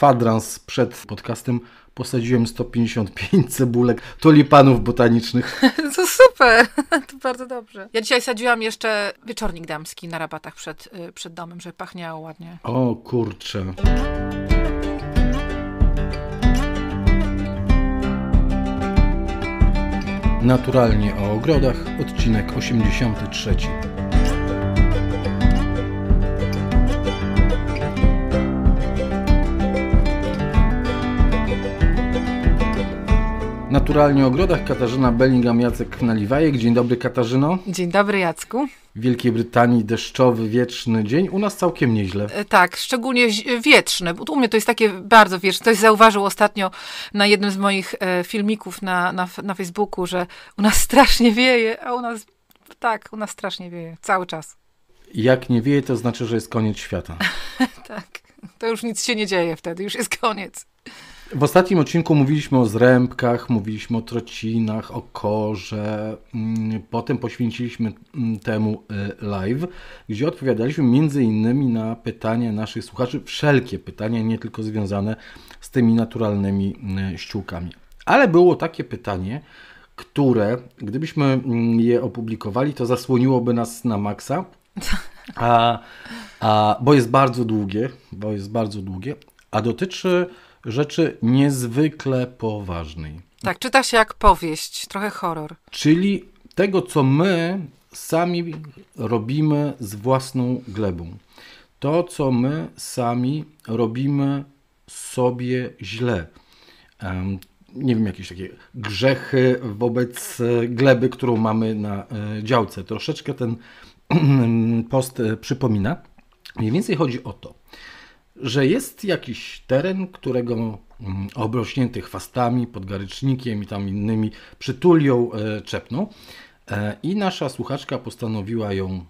kwadrans przed podcastem posadziłem 155 cebulek tulipanów botanicznych. To super, to bardzo dobrze. Ja dzisiaj sadziłam jeszcze wieczornik damski na rabatach przed, y, przed domem, żeby pachniało ładnie. O kurczę. Naturalnie o ogrodach, odcinek 83. Naturalnie Ogrodach Katarzyna Bellingham, Jacek Knaliwajek. Dzień dobry Katarzyno. Dzień dobry Jacku. W Wielkiej Brytanii deszczowy, wieczny dzień. U nas całkiem nieźle. E, tak, szczególnie wieczny. U mnie to jest takie bardzo wieczne. Ktoś zauważył ostatnio na jednym z moich e, filmików na, na, na Facebooku, że u nas strasznie wieje, a u nas tak, u nas strasznie wieje. Cały czas. Jak nie wieje, to znaczy, że jest koniec świata. tak, to już nic się nie dzieje wtedy, już jest koniec. W ostatnim odcinku mówiliśmy o zrębkach, mówiliśmy o trocinach, o korze. Mm, potem poświęciliśmy mm, temu y, live, gdzie odpowiadaliśmy między innymi na pytania naszych słuchaczy, wszelkie pytania, nie tylko związane z tymi naturalnymi y, ściółkami. Ale było takie pytanie, które gdybyśmy mm, je opublikowali, to zasłoniłoby nas na maksa. A, a, bo jest bardzo długie, bo jest bardzo długie, a dotyczy rzeczy niezwykle poważnej. Tak, czyta się jak powieść, trochę horror. Czyli tego, co my sami robimy z własną glebą. To, co my sami robimy sobie źle. nie wiem, jakieś takie grzechy wobec e, gleby, którą mamy na e, działce. Troszeczkę ten post e, przypomina. Mniej więcej chodzi o to, że jest jakiś teren, którego mm, obrośnięty chwastami, podgarycznikiem i tam innymi przytulią e, czepną. E, I nasza słuchaczka postanowiła ją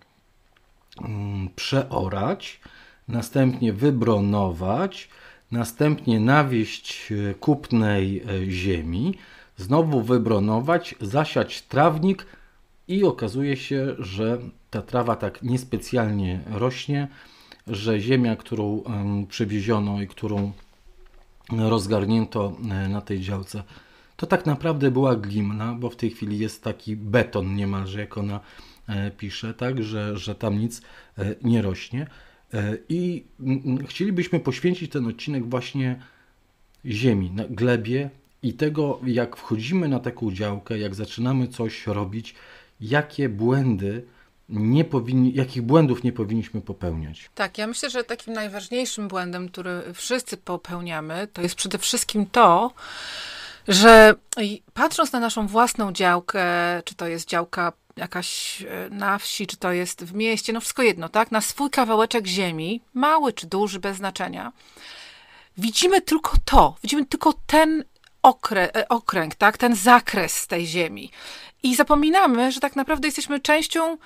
mm, przeorać, następnie wybronować, następnie nawieść e, kupnej ziemi, znowu wybronować, zasiać trawnik i okazuje się, że ta trawa tak niespecjalnie rośnie że ziemia, którą przywieziono i którą rozgarnięto e, na tej działce, to tak naprawdę była glimna, bo w tej chwili jest taki beton niemalże, jak ona e, pisze, tak, że, że tam nic e, nie rośnie. I chcielibyśmy poświęcić ten odcinek właśnie ziemi, glebie i tego, jak wchodzimy na taką działkę, jak zaczynamy coś robić, jakie błędy nie powinni, jakich błędów nie powinniśmy popełniać. Tak, ja myślę, że takim najważniejszym błędem, który wszyscy popełniamy, to jest przede wszystkim to, że patrząc na naszą własną działkę, czy to jest działka jakaś e, na wsi, czy to jest w mieście, no wszystko jedno, tak? Na swój kawałeczek ziemi, mały czy duży, bez znaczenia, widzimy tylko to, widzimy tylko ten e, okręg, tak? Ten zakres tej ziemi. I zapominamy, że tak naprawdę jesteśmy częścią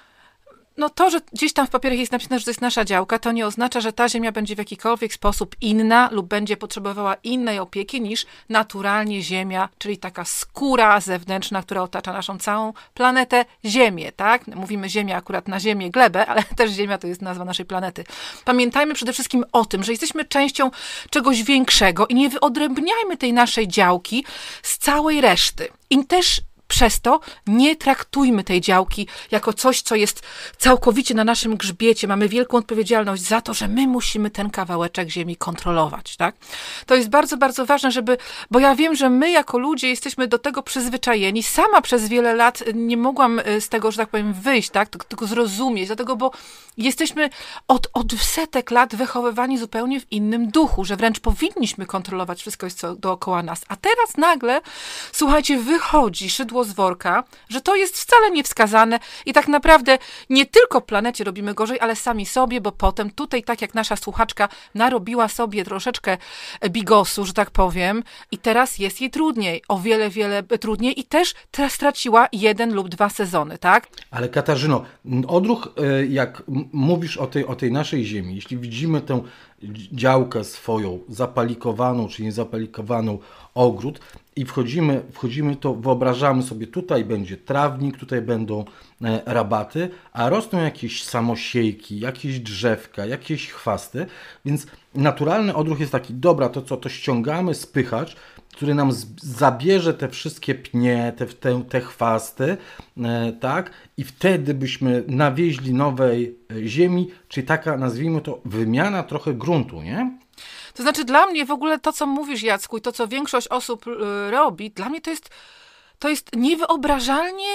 no to, że gdzieś tam w papierach jest napisane, że to jest nasza działka, to nie oznacza, że ta ziemia będzie w jakikolwiek sposób inna lub będzie potrzebowała innej opieki niż naturalnie ziemia, czyli taka skóra zewnętrzna, która otacza naszą całą planetę Ziemię, tak? Mówimy Ziemia akurat na Ziemię, glebę, ale też Ziemia to jest nazwa naszej planety. Pamiętajmy przede wszystkim o tym, że jesteśmy częścią czegoś większego i nie wyodrębniajmy tej naszej działki z całej reszty. I też przez to nie traktujmy tej działki jako coś, co jest całkowicie na naszym grzbiecie. Mamy wielką odpowiedzialność za to, że my musimy ten kawałeczek ziemi kontrolować. Tak? To jest bardzo, bardzo ważne, żeby, bo ja wiem, że my jako ludzie jesteśmy do tego przyzwyczajeni. Sama przez wiele lat nie mogłam y, z tego, że tak powiem, wyjść, tak? tylko zrozumieć, dlatego, bo jesteśmy od, od setek lat wychowywani zupełnie w innym duchu, że wręcz powinniśmy kontrolować wszystko, co dookoła nas. A teraz nagle, słuchajcie, wychodzi szydło z worka, że to jest wcale niewskazane i tak naprawdę nie tylko planecie robimy gorzej, ale sami sobie, bo potem tutaj, tak jak nasza słuchaczka narobiła sobie troszeczkę bigosu, że tak powiem, i teraz jest jej trudniej, o wiele, wiele trudniej i też straciła jeden lub dwa sezony, tak? Ale Katarzyno, odruch, e, jak mówisz o tej, o tej naszej ziemi, jeśli widzimy tę działkę swoją, zapalikowaną czy niezapalikowaną ogród, i wchodzimy, wchodzimy, to wyobrażamy sobie, tutaj będzie trawnik, tutaj będą e, rabaty, a rosną jakieś samosiejki, jakieś drzewka, jakieś chwasty, więc naturalny odruch jest taki, dobra, to co, to ściągamy spychacz, który nam zabierze te wszystkie pnie, te, te, te chwasty, e, tak, i wtedy byśmy nawieźli nowej e, ziemi, czyli taka, nazwijmy to, wymiana trochę gruntu, nie? To znaczy dla mnie w ogóle to, co mówisz Jacku i to, co większość osób y, robi, dla mnie to jest, to jest niewyobrażalnie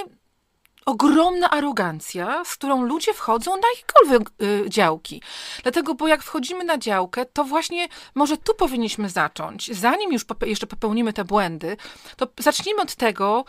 ogromna arogancja, z którą ludzie wchodzą na jakikolwiek y, działki. Dlatego, bo jak wchodzimy na działkę, to właśnie może tu powinniśmy zacząć. Zanim już jeszcze popełnimy te błędy, to zacznijmy od tego,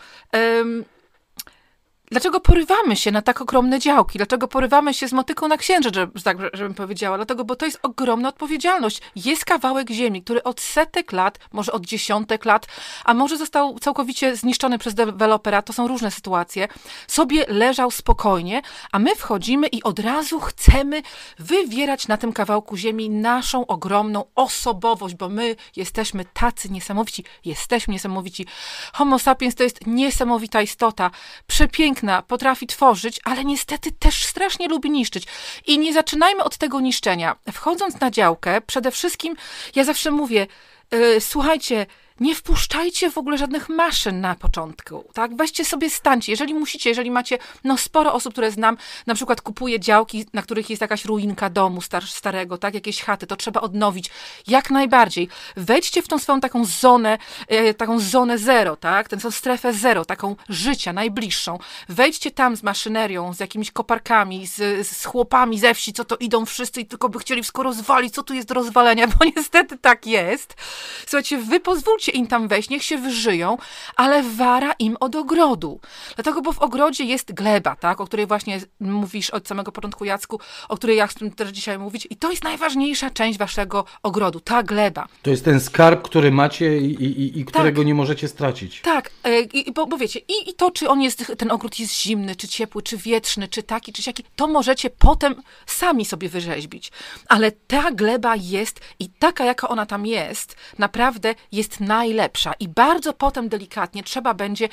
Dlaczego porywamy się na tak ogromne działki? Dlaczego porywamy się z motyką na księżyc, że, tak, żebym powiedziała? Dlatego, bo to jest ogromna odpowiedzialność. Jest kawałek ziemi, który od setek lat, może od dziesiątek lat, a może został całkowicie zniszczony przez dewelopera, to są różne sytuacje, sobie leżał spokojnie, a my wchodzimy i od razu chcemy wywierać na tym kawałku ziemi naszą ogromną osobowość, bo my jesteśmy tacy niesamowici, jesteśmy niesamowici. Homo sapiens to jest niesamowita istota, przepiękna, piękna, potrafi tworzyć, ale niestety też strasznie lubi niszczyć. I nie zaczynajmy od tego niszczenia. Wchodząc na działkę, przede wszystkim ja zawsze mówię, y, słuchajcie, nie wpuszczajcie w ogóle żadnych maszyn na początku, tak? Weźcie sobie, stańcie. Jeżeli musicie, jeżeli macie, no sporo osób, które znam, na przykład kupuje działki, na których jest jakaś ruinka domu star starego, tak? Jakieś chaty, to trzeba odnowić. Jak najbardziej. Wejdźcie w tą swoją taką zonę, e, taką zonę zero, tak? Tę strefę zero, taką życia, najbliższą. Wejdźcie tam z maszynerią, z jakimiś koparkami, z, z chłopami ze wsi, co to idą wszyscy i tylko by chcieli wszystko rozwalić, co tu jest do rozwalenia, bo niestety tak jest. Słuchajcie, wy pozwólcie im tam wejść, niech się wyżyją, ale wara im od ogrodu. Dlatego, bo w ogrodzie jest gleba, tak, o której właśnie mówisz od samego początku, Jacku, o której ja chcę też dzisiaj mówić. I to jest najważniejsza część waszego ogrodu, ta gleba. To jest ten skarb, który macie i, i, i tak. którego tak. nie możecie stracić. Tak, e, I, bo, bo wiecie, i, i to, czy on jest, ten ogród jest zimny, czy ciepły, czy wietrzny, czy taki, czy siaki, to możecie potem sami sobie wyrzeźbić. Ale ta gleba jest i taka, jaka ona tam jest, naprawdę jest na najlepsza. I bardzo potem delikatnie trzeba będzie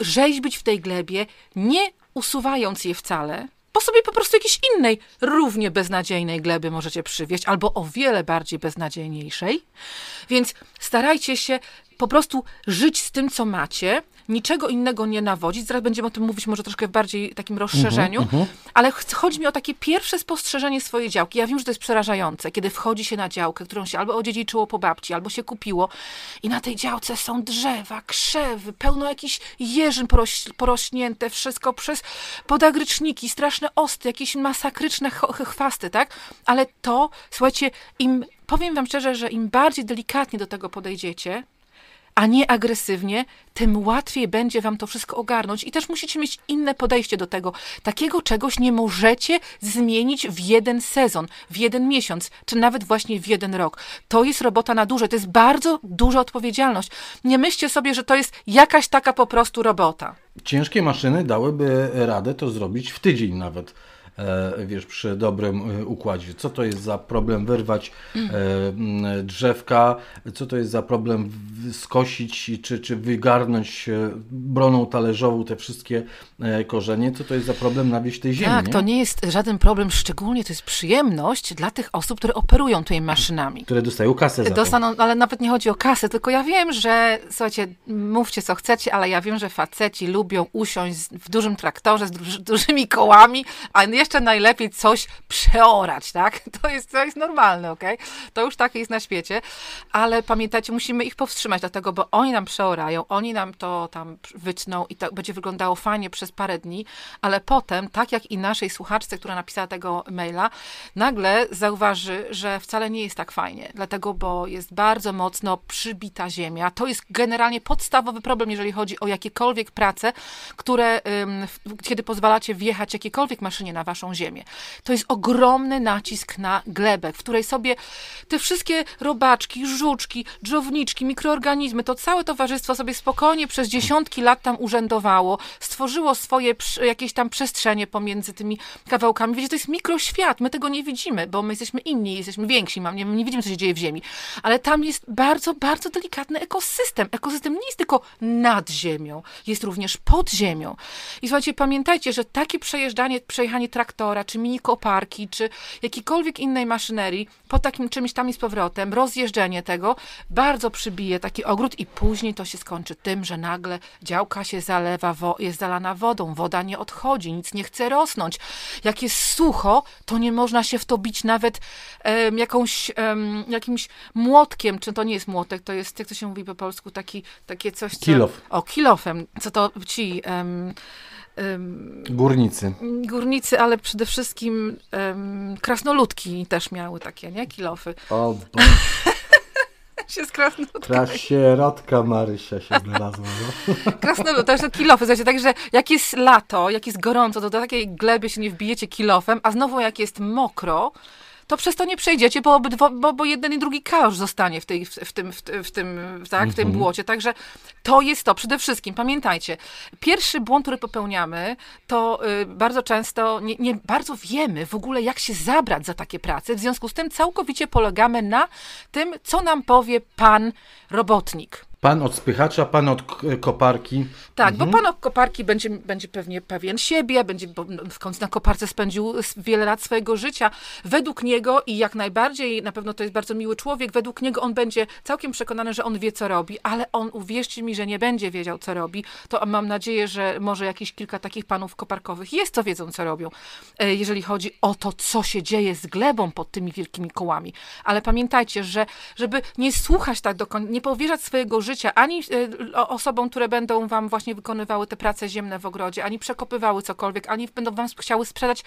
rzeźbić w tej glebie, nie usuwając jej wcale, bo sobie po prostu jakiejś innej, równie beznadziejnej gleby możecie przywieźć, albo o wiele bardziej beznadziejniejszej. Więc starajcie się po prostu żyć z tym, co macie, niczego innego nie nawodzić. Zaraz będziemy o tym mówić może troszkę w bardziej takim rozszerzeniu, uh -huh, uh -huh. ale chodzi mi o takie pierwsze spostrzeżenie swojej działki. Ja wiem, że to jest przerażające, kiedy wchodzi się na działkę, którą się albo odziedziczyło po babci, albo się kupiło i na tej działce są drzewa, krzewy, pełno jakichś jeżyn poroś, porośnięte, wszystko przez podagryczniki, straszne osty, jakieś masakryczne chwasty, tak? Ale to, słuchajcie, im powiem wam szczerze, że im bardziej delikatnie do tego podejdziecie, a nie agresywnie, tym łatwiej będzie wam to wszystko ogarnąć. I też musicie mieć inne podejście do tego. Takiego czegoś nie możecie zmienić w jeden sezon, w jeden miesiąc, czy nawet właśnie w jeden rok. To jest robota na duże, to jest bardzo duża odpowiedzialność. Nie myślcie sobie, że to jest jakaś taka po prostu robota. Ciężkie maszyny dałyby radę to zrobić w tydzień nawet. E, wiesz, przy dobrym e, układzie. Co to jest za problem wyrwać e, drzewka, co to jest za problem skosić czy, czy wygarnąć broną talerzową te wszystkie korzenie, co to jest za problem nawieść tej ziemi. Tak, nie? to nie jest żaden problem, szczególnie to jest przyjemność dla tych osób, które operują tymi maszynami. Które dostają kasę za Dostaną, to. ale nawet nie chodzi o kasę, tylko ja wiem, że słuchajcie, mówcie co chcecie, ale ja wiem, że faceci lubią usiąść w dużym traktorze z dużymi kołami, a nie jeszcze najlepiej coś przeorać, tak? To jest, to jest normalne, ok? To już tak jest na świecie, ale pamiętajcie, musimy ich powstrzymać, dlatego, bo oni nam przeorają, oni nam to tam wytną i to będzie wyglądało fajnie przez parę dni, ale potem, tak jak i naszej słuchaczce, która napisała tego maila, nagle zauważy, że wcale nie jest tak fajnie, dlatego, bo jest bardzo mocno przybita ziemia. To jest generalnie podstawowy problem, jeżeli chodzi o jakiekolwiek prace, które, kiedy pozwalacie wjechać jakiekolwiek maszynie na waszą ziemię. To jest ogromny nacisk na glebę, w której sobie te wszystkie robaczki, żuczki, dżowniczki, mikroorganizmy, to całe towarzystwo sobie spokojnie przez dziesiątki lat tam urzędowało, stworzyło swoje jakieś tam przestrzenie pomiędzy tymi kawałkami. Wiecie, to jest mikroświat, my tego nie widzimy, bo my jesteśmy inni, jesteśmy więksi, mam, nie, nie widzimy, co się dzieje w ziemi, ale tam jest bardzo, bardzo delikatny ekosystem. Ekosystem nie jest tylko nad ziemią, jest również pod ziemią. I słuchajcie, pamiętajcie, że takie przejeżdżanie, przejechanie traktora, czy mini koparki, czy jakiejkolwiek innej maszynerii, po takim czymś tam i z powrotem, rozjeżdżenie tego, bardzo przybije taki ogród i później to się skończy tym, że nagle działka się zalewa, jest zalana wodą, woda nie odchodzi, nic nie chce rosnąć. Jak jest sucho, to nie można się w to bić nawet um, jakąś, um, jakimś młotkiem, czy to nie jest młotek, to jest, jak to się mówi po polsku, taki, takie coś, co... Kilof. O, kilofem, co to ci... Um, Górnicy. Górnicy, ale przede wszystkim um, krasnoludki też miały takie, nie? Kilofy. O bo... się z krasnoludkami. Marysia się znalazła. No. Krasnolud, to są kilofy. Znaczy, także jak jest lato, jak jest gorąco, to do takiej gleby się nie wbijecie kilofem, a znowu jak jest mokro, to przez to nie przejdziecie, bo, obydwo, bo, bo jeden i drugi kaos zostanie w, tej, w, w tym, w, w tym, tak, w tym mhm. błocie. Także to jest to. Przede wszystkim pamiętajcie, pierwszy błąd, który popełniamy, to y, bardzo często nie, nie bardzo wiemy w ogóle, jak się zabrać za takie prace. W związku z tym całkowicie polegamy na tym, co nam powie pan robotnik. Pan od spychacza, pan od koparki. Tak, mhm. bo pan od koparki będzie, będzie pewnie pewien siebie, będzie, bo w końcu na koparce spędził wiele lat swojego życia. Według niego i jak najbardziej, na pewno to jest bardzo miły człowiek, według niego on będzie całkiem przekonany, że on wie, co robi, ale on, uwierzcie mi, że nie będzie wiedział, co robi. To mam nadzieję, że może jakieś kilka takich panów koparkowych jest, co wiedzą, co robią, e, jeżeli chodzi o to, co się dzieje z glebą pod tymi wielkimi kołami. Ale pamiętajcie, że żeby nie słuchać tak do końca, nie powierzać swojego życia, życia, ani e, osobom, które będą wam właśnie wykonywały te prace ziemne w ogrodzie, ani przekopywały cokolwiek, ani będą wam chciały sprzedać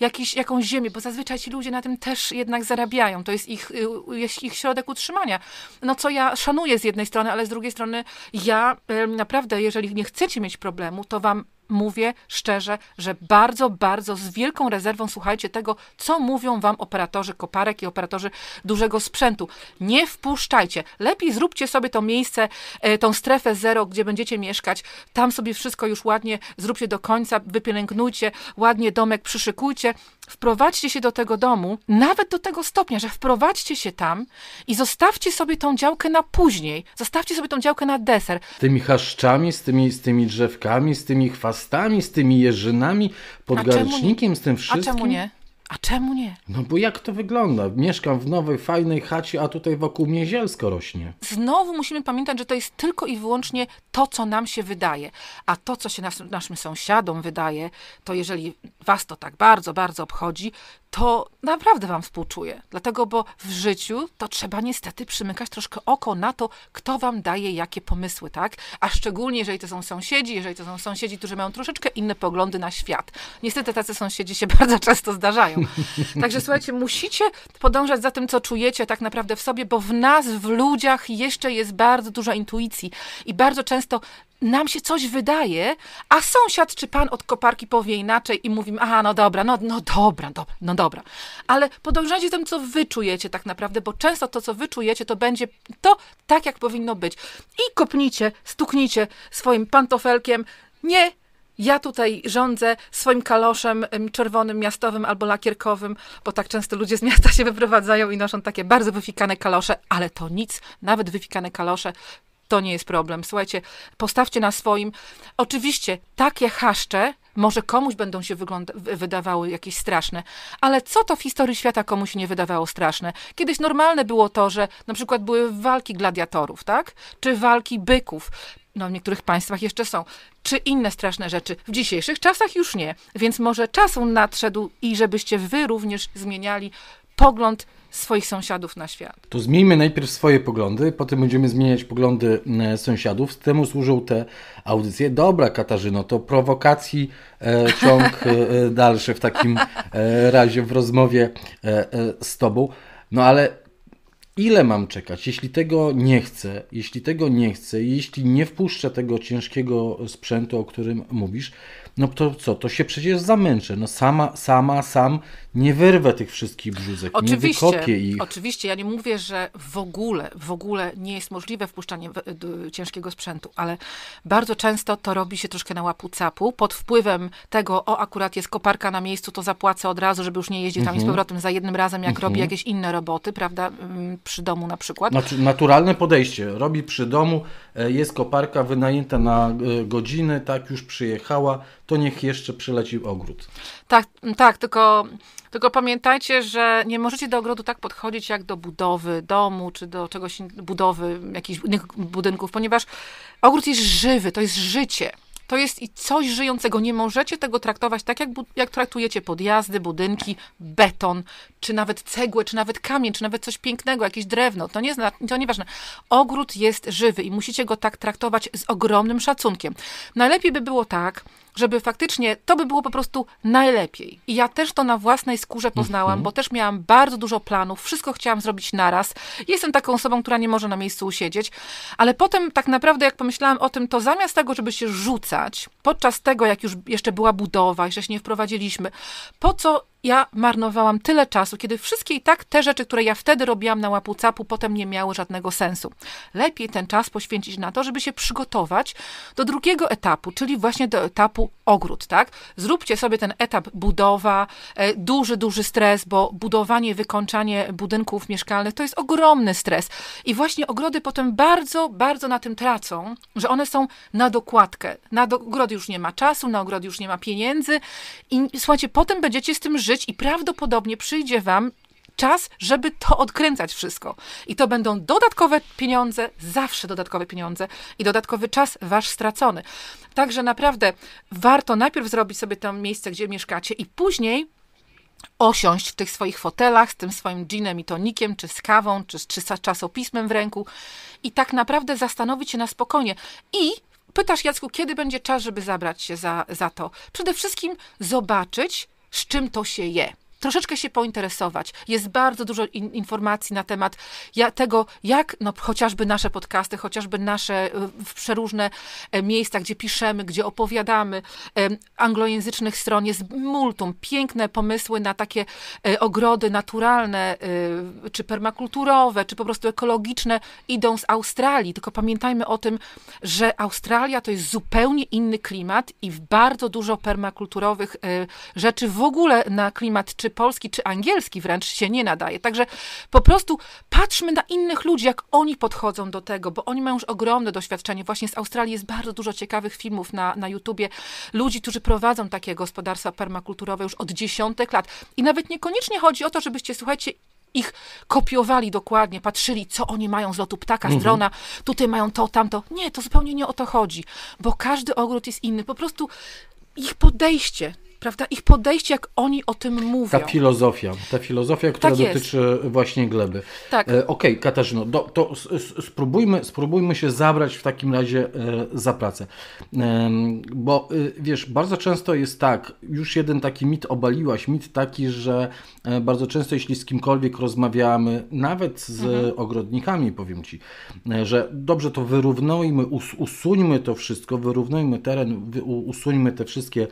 jakiś, jakąś ziemię, bo zazwyczaj ci ludzie na tym też jednak zarabiają. To jest ich, y, jest ich środek utrzymania. No co ja szanuję z jednej strony, ale z drugiej strony ja naprawdę, jeżeli nie chcecie mieć problemu, to wam mówię szczerze, że bardzo, bardzo z wielką rezerwą słuchajcie tego, co mówią wam operatorzy koparek i operatorzy dużego sprzętu. Nie wpuszczajcie. Lepiej zróbcie sobie to miejsce, e, tą strefę zero, gdzie będziecie mieszkać. Tam sobie wszystko już ładnie zróbcie do końca, wypielęgnujcie, ładnie domek przyszykujcie. Wprowadźcie się do tego domu, nawet do tego stopnia, że wprowadźcie się tam i zostawcie sobie tą działkę na później. Zostawcie sobie tą działkę na deser. Z tymi chaszczami, z tymi, z tymi drzewkami, z tymi chwastami, z tymi jeżynami, pod z tym wszystkim. A czemu nie? A czemu nie? No bo jak to wygląda? Mieszkam w nowej, fajnej chacie, a tutaj wokół mnie zielsko rośnie. Znowu musimy pamiętać, że to jest tylko i wyłącznie to, co nam się wydaje. A to, co się nas, naszym sąsiadom wydaje, to jeżeli was to tak bardzo, bardzo obchodzi, to naprawdę Wam współczuję. Dlatego, bo w życiu to trzeba niestety przymykać troszkę oko na to, kto Wam daje jakie pomysły, tak? A szczególnie, jeżeli to są sąsiedzi, jeżeli to są sąsiedzi, którzy mają troszeczkę inne poglądy na świat. Niestety tacy sąsiedzi się bardzo często zdarzają. Także słuchajcie, musicie podążać za tym, co czujecie tak naprawdę w sobie, bo w nas, w ludziach jeszcze jest bardzo dużo intuicji i bardzo często nam się coś wydaje, a sąsiad czy pan od koparki powie inaczej i mówimy, aha, no dobra, no, no dobra, dobra, no dobra. Ale podążajcie tym, co wy czujecie tak naprawdę, bo często to, co wy czujecie, to będzie to tak, jak powinno być. I kopnijcie, stuknijcie swoim pantofelkiem, nie, ja tutaj rządzę swoim kaloszem czerwonym, miastowym albo lakierkowym, bo tak często ludzie z miasta się wyprowadzają i noszą takie bardzo wyfikane kalosze, ale to nic, nawet wyfikane kalosze to nie jest problem. Słuchajcie, postawcie na swoim. Oczywiście takie haszcze może komuś będą się wydawały jakieś straszne, ale co to w historii świata komuś nie wydawało straszne? Kiedyś normalne było to, że na przykład były walki gladiatorów, tak? Czy walki byków. No, w niektórych państwach jeszcze są, czy inne straszne rzeczy. W dzisiejszych czasach już nie, więc może czas nadszedł i żebyście wy również zmieniali pogląd swoich sąsiadów na świat. To zmieńmy najpierw swoje poglądy, potem będziemy zmieniać poglądy mm, e, sąsiadów. Temu służą te audycje. Dobra, Katarzyno, to prowokacji e, ciąg e, e, dalszy w takim e, razie w rozmowie z Tobą. No ale ile mam czekać? Jeśli tego nie chcę, jeśli tego nie chcę, jeśli nie wpuszczę tego ciężkiego sprzętu, o którym mówisz, no to co, to się przecież zamęczę. No sama, sama, sam nie wyrwę tych wszystkich brzuszek, oczywiście, nie wykopię ich. Oczywiście, ja nie mówię, że w ogóle, w ogóle nie jest możliwe wpuszczanie ciężkiego sprzętu, ale bardzo często to robi się troszkę na łapu capu, pod wpływem tego, o akurat jest koparka na miejscu, to zapłacę od razu, żeby już nie jeździć tam mhm. i z mhm. powrotem za jednym razem, jak mhm. robi jakieś inne roboty, prawda, mm, przy domu na przykład. naturalne podejście, robi przy domu, e, jest koparka wynajęta na e, godziny, tak już przyjechała, to niech jeszcze przyleci ogród. Tak, tak, tylko, tylko pamiętajcie, że nie możecie do ogrodu tak podchodzić jak do budowy domu, czy do czegoś, budowy jakichś innych budynków, ponieważ ogród jest żywy, to jest życie. To jest i coś żyjącego. Nie możecie tego traktować tak, jak, jak traktujecie podjazdy, budynki, beton, czy nawet cegłę, czy nawet kamień, czy nawet coś pięknego, jakieś drewno. To, nie, to nieważne. Ogród jest żywy i musicie go tak traktować z ogromnym szacunkiem. Najlepiej by było tak, żeby faktycznie to by było po prostu najlepiej. I ja też to na własnej skórze poznałam, mhm. bo też miałam bardzo dużo planów, wszystko chciałam zrobić naraz. Jestem taką osobą, która nie może na miejscu usiedzieć, ale potem tak naprawdę jak pomyślałam o tym, to zamiast tego, żeby się rzucać, podczas tego, jak już jeszcze była budowa, jeszcze się nie wprowadziliśmy, po co ja marnowałam tyle czasu, kiedy wszystkie i tak te rzeczy, które ja wtedy robiłam na łapu capu, potem nie miały żadnego sensu. Lepiej ten czas poświęcić na to, żeby się przygotować do drugiego etapu, czyli właśnie do etapu ogród, tak? Zróbcie sobie ten etap budowa, e, duży, duży stres, bo budowanie, wykończanie budynków mieszkalnych to jest ogromny stres. I właśnie ogrody potem bardzo, bardzo na tym tracą, że one są na dokładkę. Na do- ogród już nie ma czasu, na ogród już nie ma pieniędzy i słuchajcie, potem będziecie z tym żyć i prawdopodobnie przyjdzie wam czas, żeby to odkręcać wszystko. I to będą dodatkowe pieniądze, zawsze dodatkowe pieniądze i dodatkowy czas wasz stracony. Także naprawdę warto najpierw zrobić sobie to miejsce, gdzie mieszkacie i później osiąść w tych swoich fotelach z tym swoim ginem i tonikiem, czy z kawą, czy, czy z czasopismem w ręku i tak naprawdę zastanowić się na spokojnie. I pytasz Jacku, kiedy będzie czas, żeby zabrać się za, za to? Przede wszystkim zobaczyć, z czym to się je troszeczkę się pointeresować. Jest bardzo dużo in, informacji na temat ja, tego, jak no, chociażby nasze podcasty, chociażby nasze y, w przeróżne e, miejsca, gdzie piszemy, gdzie opowiadamy, anglojęzycznych stron jest multum. Piękne pomysły na takie e, ogrody naturalne, y, czy permakulturowe, czy po prostu ekologiczne idą z Australii. Tylko pamiętajmy o tym, że Australia to jest zupełnie inny klimat i bardzo dużo permakulturowych e, rzeczy w ogóle na klimat, czy polski czy angielski wręcz się nie nadaje. Także po prostu patrzmy na innych ludzi, jak oni podchodzą do tego, bo oni mają już ogromne doświadczenie. Właśnie z Australii jest bardzo dużo ciekawych filmów na, na YouTubie ludzi, którzy prowadzą takie gospodarstwa permakulturowe już od dziesiątek lat. I nawet niekoniecznie chodzi o to, żebyście, słuchajcie, ich kopiowali dokładnie, patrzyli, co oni mają z lotu ptaka, z mhm. drona, tutaj mają to, tamto. Nie, to zupełnie nie o to chodzi, bo każdy ogród jest inny. Po prostu ich podejście prawda? Ich podejście, jak oni o tym mówią. Ta filozofia, ta filozofia, która tak dotyczy właśnie gleby. Tak. E, Okej, okay, Katarzyno, do, to spróbujmy, spróbujmy się zabrać w takim razie e, za pracę. E, bo wiesz, bardzo często jest tak, już jeden taki mit obaliłaś, mit taki, że e, bardzo często jeśli z kimkolwiek rozmawiamy, nawet z mhm. ogrodnikami, powiem Ci, e, że dobrze to wyrównujmy, us, usuńmy to wszystko, wyrównujmy teren, wy, usuńmy te wszystkie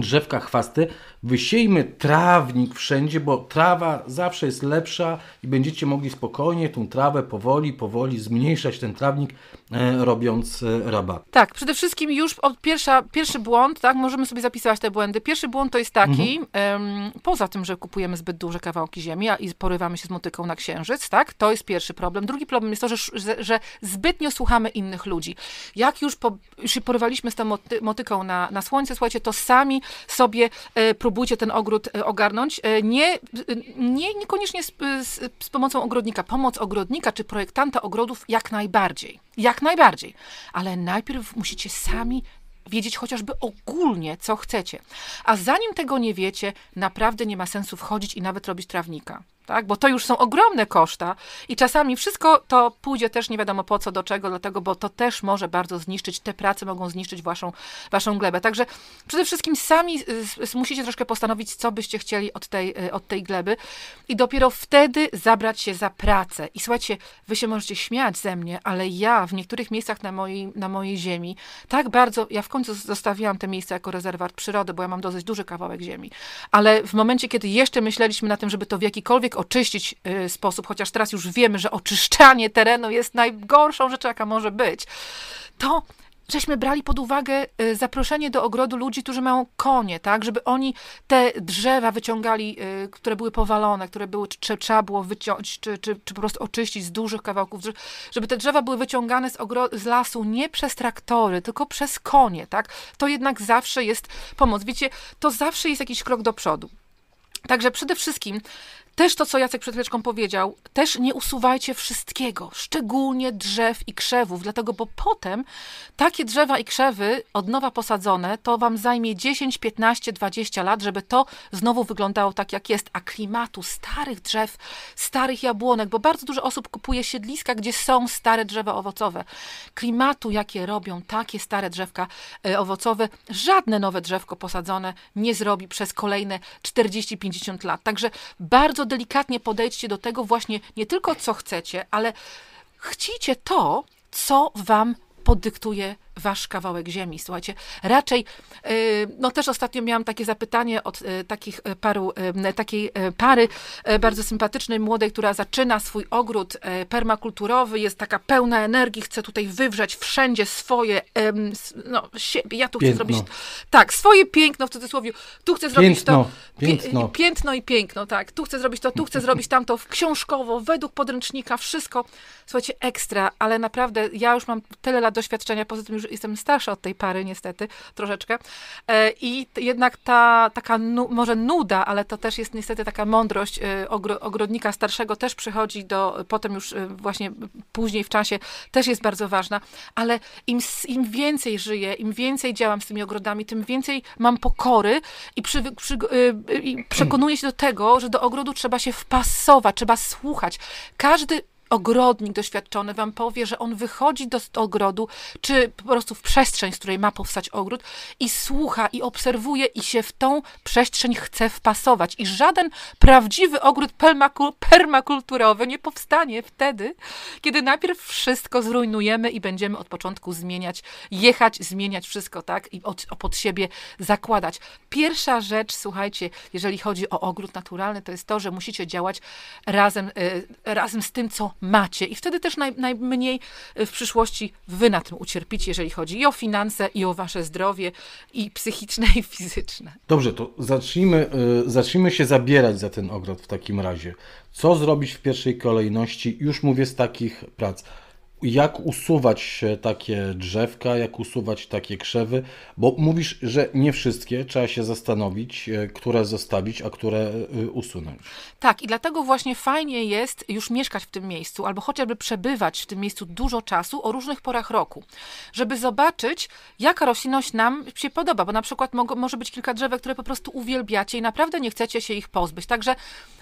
drzewka, chwasty, wysiejmy trawnik wszędzie, bo trawa zawsze jest lepsza i będziecie mogli spokojnie tą trawę powoli, powoli zmniejszać ten trawnik, e, robiąc e, rabat. Tak, przede wszystkim już od pierwsza, pierwszy błąd, tak, możemy sobie zapisywać te błędy. Pierwszy błąd to jest taki, mhm. poza tym, że kupujemy zbyt duże kawałki ziemi a, i porywamy się z motyką na księżyc, tak, to jest pierwszy problem. Drugi problem jest to, że, że, że zbytnio słuchamy innych ludzi. Jak już, po, już się porywaliśmy z tą moty, motyką na, na słońce, słuchajcie, to sami sobie e, próbujcie ten ogród e, ogarnąć. E, nie, nie niekoniecznie z, z, z pomocą ogrodnika. Pomoc ogrodnika czy projektanta ogrodów jak najbardziej. Jak najbardziej. Ale najpierw musicie sami wiedzieć chociażby ogólnie, co chcecie. A zanim tego nie wiecie, naprawdę nie ma sensu wchodzić i nawet robić trawnika tak? Bo to już są ogromne koszta i czasami wszystko to pójdzie też nie wiadomo po co, do czego, dlatego, bo to też może bardzo zniszczyć, te prace mogą zniszczyć waszą, waszą glebę. Także przede wszystkim sami musicie troszkę postanowić, co byście chcieli od tej, y, od tej gleby i dopiero wtedy zabrać się za pracę. I słuchajcie, wy się możecie śmiać ze mnie, ale ja w niektórych miejscach na mojej, na mojej ziemi tak bardzo, ja w końcu zostawiłam te miejsca jako rezerwat przyrody, bo ja mam dosyć duży kawałek ziemi, ale w momencie, kiedy jeszcze myśleliśmy na tym, żeby to w jakikolwiek jak oczyścić y, sposób, chociaż teraz już wiemy, że oczyszczanie terenu jest najgorszą rzeczą, jaka może być, to żeśmy brali pod uwagę y, zaproszenie do ogrodu ludzi, którzy mają konie, tak, żeby oni te drzewa wyciągali, y, które były powalone, które były, czy trzeba było wyciąć, czy, czy, czy po prostu oczyścić z dużych kawałków żeby te drzewa były wyciągane z, z lasu nie przez traktory, tylko przez konie, tak, to jednak zawsze jest pomoc, wiecie, to zawsze jest jakiś krok do przodu. Także przede wszystkim też to, co Jacek przed chwileczką powiedział, też nie usuwajcie wszystkiego, szczególnie drzew i krzewów, dlatego, bo potem takie drzewa i krzewy od nowa posadzone, to wam zajmie 10, 15, 20 lat, żeby to znowu wyglądało tak, jak jest, a klimatu starych drzew, starych jabłonek, bo bardzo dużo osób kupuje siedliska, gdzie są stare drzewa owocowe. Klimatu, jakie robią takie stare drzewka e, owocowe, żadne nowe drzewko posadzone nie zrobi przez kolejne 40-50 lat. Także bardzo delikatnie podejdźcie do tego właśnie nie tylko co chcecie, ale chcicie to, co wam podyktuje wasz kawałek ziemi. Słuchajcie, raczej, y, no też ostatnio miałam takie zapytanie od y, takich y, paru, takiej pary bardzo sympatycznej, młodej, która zaczyna swój ogród permakulturowy, jest taka pełna energii, chce tutaj wywrzeć wszędzie swoje, no siebie, ja tu chcę piętno. zrobić, tak, swoje piękno w cudzysłowie, tu chcę zrobić piętno. to, piętno. piętno i piękno, tak, tu chcę zrobić to, tu chcę zrobić tamto, książkowo, według podręcznika, wszystko, słuchajcie, ekstra, ale naprawdę, ja już mam tyle lat doświadczenia, poza tym już już jestem starsza od tej pary niestety, troszeczkę. E, I jednak ta taka, nu może nuda, ale to też jest niestety taka mądrość e, ogrodnika starszego też przychodzi do, potem już e, właśnie później w czasie, też jest bardzo ważna, ale im, im więcej żyję, im więcej działam z tymi ogrodami, tym więcej mam pokory i, przy, przy, i przekonuję się do tego, że do ogrodu trzeba się wpasować, trzeba słuchać. Każdy ogrodnik doświadczony wam powie, że on wychodzi do ogrodu, czy po prostu w przestrzeń, z której ma powstać ogród i słucha i obserwuje i się w tą przestrzeń chce wpasować. I żaden prawdziwy ogród permakulturowy nie powstanie wtedy, kiedy najpierw wszystko zrujnujemy i będziemy od początku zmieniać, jechać, zmieniać wszystko, tak? I od, pod siebie zakładać. Pierwsza rzecz, słuchajcie, jeżeli chodzi o ogród naturalny, to jest to, że musicie działać razem, y, razem z tym, co macie. I wtedy też naj, najmniej e, w przyszłości wy na tym ucierpicie, jeżeli chodzi i o finanse, i o wasze zdrowie, i psychiczne, i fizyczne. Dobrze, to zacznijmy, e, zacznijmy się zabierać za ten ogród w takim razie. Co zrobić w pierwszej kolejności? Już mówię z takich prac jak usuwać takie drzewka, jak usuwać takie krzewy, bo mówisz, że nie wszystkie, trzeba się zastanowić, e, które zostawić, a które e, usunąć. Tak, i dlatego właśnie fajnie jest już mieszkać w tym miejscu, albo chociażby przebywać w tym miejscu dużo czasu o różnych porach roku, żeby zobaczyć, jaka roślinność nam się podoba, bo na przykład może być kilka drzewek, które po prostu uwielbiacie i naprawdę nie chcecie się ich pozbyć. Także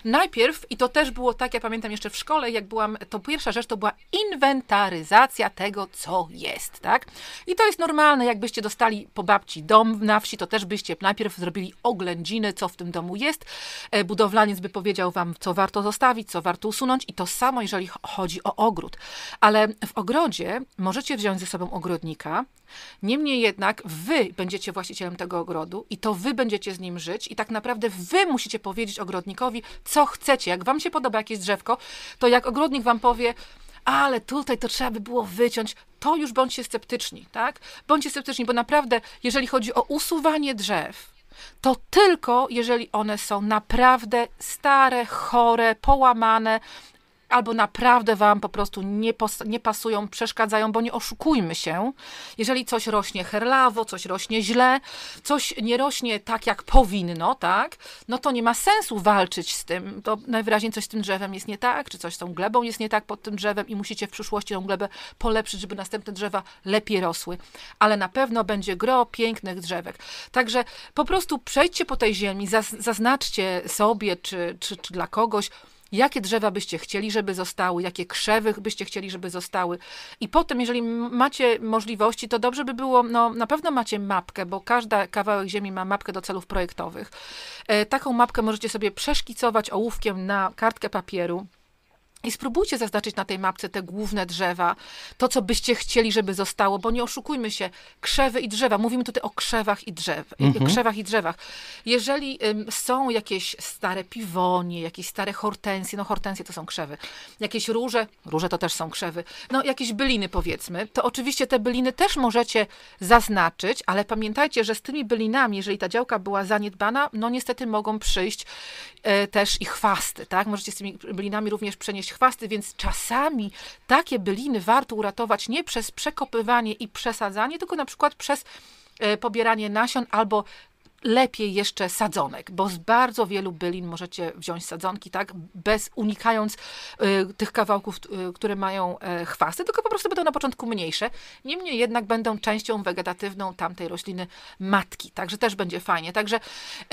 najpierw, i to też było tak, ja pamiętam jeszcze w szkole, jak byłam, to pierwsza rzecz to była inwentaryzacja waloryzacja tego, co jest, tak? I to jest normalne, jakbyście dostali po babci dom na wsi, to też byście najpierw zrobili oględziny, co w tym domu jest. E, budowlaniec by powiedział wam, co warto zostawić, co warto usunąć i to samo, jeżeli chodzi o ogród. Ale w ogrodzie możecie wziąć ze sobą ogrodnika, niemniej jednak wy będziecie właścicielem tego ogrodu i to wy będziecie z nim żyć i tak naprawdę wy musicie powiedzieć ogrodnikowi, co chcecie. Jak wam się podoba jakieś drzewko, to jak ogrodnik wam powie, ale tutaj to trzeba by było wyciąć, to już bądźcie sceptyczni, tak? Bądźcie sceptyczni, bo naprawdę, jeżeli chodzi o usuwanie drzew, to tylko jeżeli one są naprawdę stare, chore, połamane, albo naprawdę wam po prostu nie, nie pasują, przeszkadzają, bo nie oszukujmy się. Jeżeli coś rośnie herlawo, coś rośnie źle, coś nie rośnie tak, jak powinno, tak, no to nie ma sensu walczyć z tym. To najwyraźniej coś z tym drzewem jest nie tak, czy coś z tą glebą jest nie tak pod tym drzewem i musicie w przyszłości tą glebę polepszyć, żeby następne drzewa lepiej rosły. Ale na pewno będzie gro pięknych drzewek. Także po prostu przejdźcie po tej ziemi, zaz zaznaczcie sobie, czy, czy, czy dla kogoś, jakie drzewa byście chcieli, żeby zostały, jakie krzewy byście chcieli, żeby zostały. I potem, jeżeli macie możliwości, to dobrze by było, no na pewno macie mapkę, bo każda kawałek ziemi ma mapkę do celów projektowych. E, taką mapkę możecie sobie przeszkicować ołówkiem na kartkę papieru. I spróbujcie zaznaczyć na tej mapce te główne drzewa, to co byście chcieli, żeby zostało, bo nie oszukujmy się, krzewy i drzewa, mówimy tutaj o krzewach i, drzew, mhm. krzewach i drzewach. Jeżeli są jakieś stare piwonie, jakieś stare hortensje, no hortensje to są krzewy, jakieś róże, róże to też są krzewy, no jakieś byliny powiedzmy, to oczywiście te byliny też możecie zaznaczyć, ale pamiętajcie, że z tymi bylinami, jeżeli ta działka była zaniedbana, no niestety mogą przyjść e, też i chwasty, tak? Możecie z tymi bylinami również przenieść chwasty, więc czasami takie byliny warto uratować nie przez przekopywanie i przesadzanie, tylko na przykład przez e, pobieranie nasion albo lepiej jeszcze sadzonek, bo z bardzo wielu bylin możecie wziąć sadzonki, tak, bez unikając y, tych kawałków, y, które mają y, chwasty, tylko po prostu będą na początku mniejsze. Niemniej jednak będą częścią wegetatywną tamtej rośliny matki, także też będzie fajnie. Także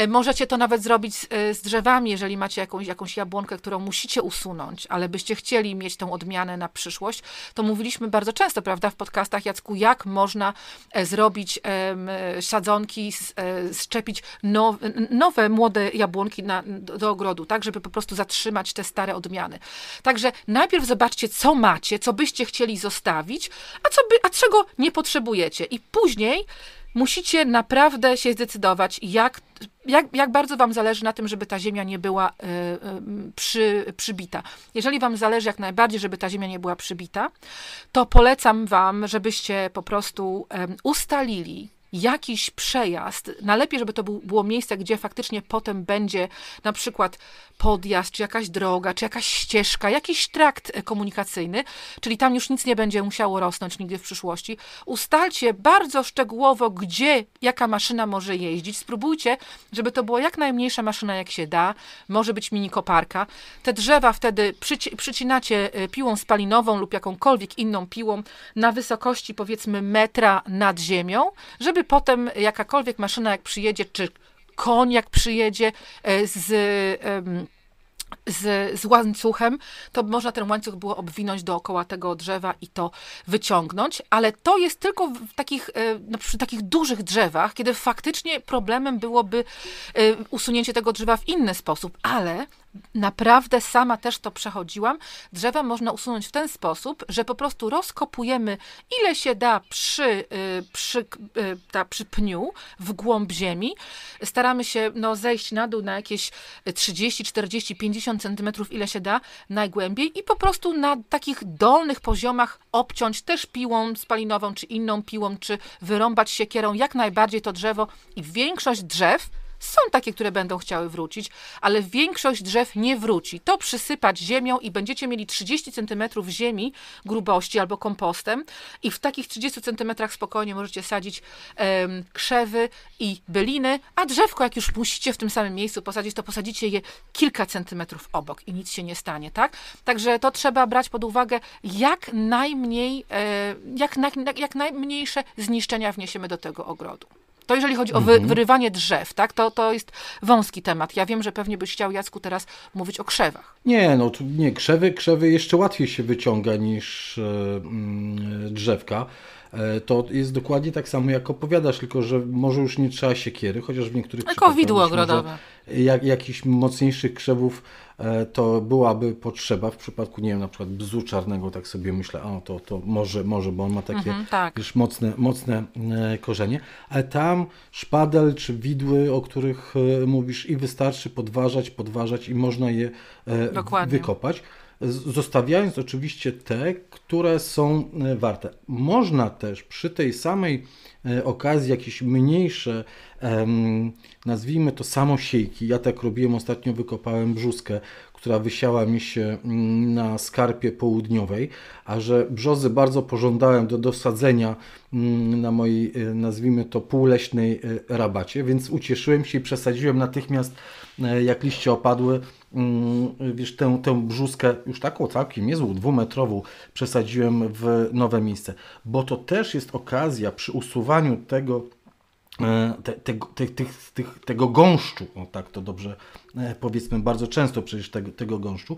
y, możecie to nawet zrobić z, y, z, drzewami, jeżeli macie jakąś, jakąś jabłonkę, którą musicie usunąć, ale byście chcieli mieć tą odmianę na przyszłość, to mówiliśmy bardzo często, prawda, w podcastach Jacku, jak można y, zrobić y, y, sadzonki z, y, z wszczepić nowe, młode jabłonki na, do, do, ogrodu, tak, żeby po prostu zatrzymać te stare odmiany. Także najpierw zobaczcie, co macie, co byście chcieli zostawić, a, co by, a czego nie potrzebujecie. I później musicie naprawdę się zdecydować, jak, jak, jak bardzo Wam zależy na tym, żeby ta ziemia nie była y, y, przy, przybita. Jeżeli Wam zależy jak najbardziej, żeby ta ziemia nie była przybita, to polecam Wam, żebyście po prostu y, ustalili jakiś przejazd, najlepiej, żeby to był, było miejsce, gdzie faktycznie potem będzie na przykład podjazd, czy jakaś droga, czy jakaś ścieżka, jakiś trakt e, komunikacyjny, czyli tam już nic nie będzie musiało rosnąć nigdy w przyszłości. Ustalcie bardzo szczegółowo, gdzie jaka maszyna może jeździć. Spróbujcie, żeby to była jak najmniejsza maszyna, jak się da. Może być mini koparka. Te drzewa wtedy przyci przycinacie e, piłą spalinową lub jakąkolwiek inną piłą na wysokości powiedzmy metra nad ziemią, żeby żeby potem jakakolwiek maszyna, jak przyjedzie, czy koń, jak przyjedzie e, z, z, z łańcuchem, to można ten łańcuch było obwinąć dookoła tego drzewa i to wyciągnąć, ale to jest tylko w takich, e, no, przy takich dużych drzewach, kiedy faktycznie problemem byłoby e, usunięcie tego drzewa w inny sposób, ale naprawdę sama też to przechodziłam. Drzewa można usunąć w ten sposób, że po prostu rozkopujemy ile się da przy, y, przy, y, ta, przy pniu w głąb ziemi. Staramy się no, zejść na dół na jakieś 30, 40, 50 centymetrów, ile się da najgłębiej i po prostu na takich dolnych poziomach obciąć też piłą spalinową, czy inną piłą, czy wyrąbać siekierą jak najbardziej to drzewo i większość drzew są takie, które będą chciały wrócić, ale większość drzew nie wróci. To przysypać ziemią i będziecie mieli 30 cm ziemi grubości albo kompostem i w takich 30 cm spokojnie możecie sadzić krzewy i byliny, a drzewko, jak już musicie w tym samym miejscu posadzić, to posadzicie je kilka centymetrów obok i nic się nie stanie, tak? Także to trzeba brać pod uwagę, jak najmniej, e, jak, na, jak najmniejsze zniszczenia wniesiemy do tego ogrodu. To jeżeli chodzi o wy, mhm. wyrywanie drzew, tak, to, to jest wąski temat. Ja wiem, że pewnie byś chciał, Jacku, teraz mówić o krzewach. Nie, no nie, krzewy, krzewy jeszcze łatwiej się wyciąga niż yy, drzewka. E, to jest dokładnie tak samo, jak opowiadasz, tylko że może już nie trzeba siekiery, chociaż w niektórych tylko przypadkach. Tylko widło ogrodowe. Jak, jakichś mocniejszych krzewów e, to byłaby potrzeba w przypadku, nie wiem, na przykład bzu czarnego, tak sobie myślę, a to, to może, może, bo on ma takie mhm, tak. już mocne, mocne e, korzenie, ale tam szpadel czy widły, o których mówisz i wystarczy podważać, podważać i można je Dokładnie. wykopać zostawiając oczywiście te, które są e, warte. Można też przy tej samej e, okazji jakieś mniejsze, nazwijmy to samosiejki. Ja tak robiłem ostatnio, wykopałem brzuskę, która wysiała mi się mm, na skarpie południowej, a że brzozy bardzo pożądałem do dosadzenia mm, na mojej, e, nazwijmy to, półleśnej rabacie, więc ucieszyłem się i przesadziłem natychmiast E, jak liście opadły, mm, wiesz, tę, tę brzuskę, już taką całkiem niezłą, dwumetrową, przesadziłem w nowe miejsce. Bo to też jest okazja przy usuwaniu tego e, te, te, te, tych, tych, tego gąszczu, o tak to dobrze e, powiedzmy, bardzo często przecież tego, tego gąszczu,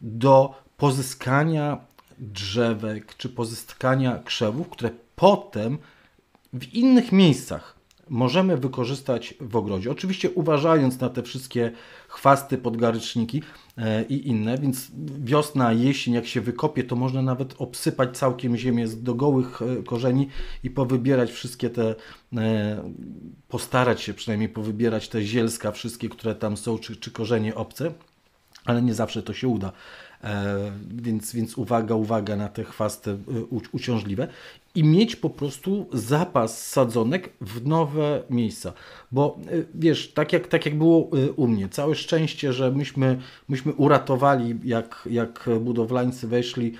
do pozyskania drzewek czy pozyskania krzewów, które potem w innych miejscach możemy wykorzystać w ogrodzie. Oczywiście uważając na te wszystkie chwasty, podgaryczniki e, i inne, więc wiosna, jesień, jak się wykopie, to można nawet obsypać całkiem ziemię z dogołych e, korzeni i powybierać wszystkie te, e, postarać się przynajmniej powybierać te zielska, wszystkie, które tam są, czy, czy korzenie obce, ale nie zawsze to się uda. E, więc, więc uwaga, uwaga na te chwasty e, uciążliwe i mieć po prostu zapas sadzonek w nowe miejsca. Bo e, wiesz, tak jak, tak jak było u mnie, całe szczęście, że myśmy, myśmy uratowali, jak, jak budowlańcy weszli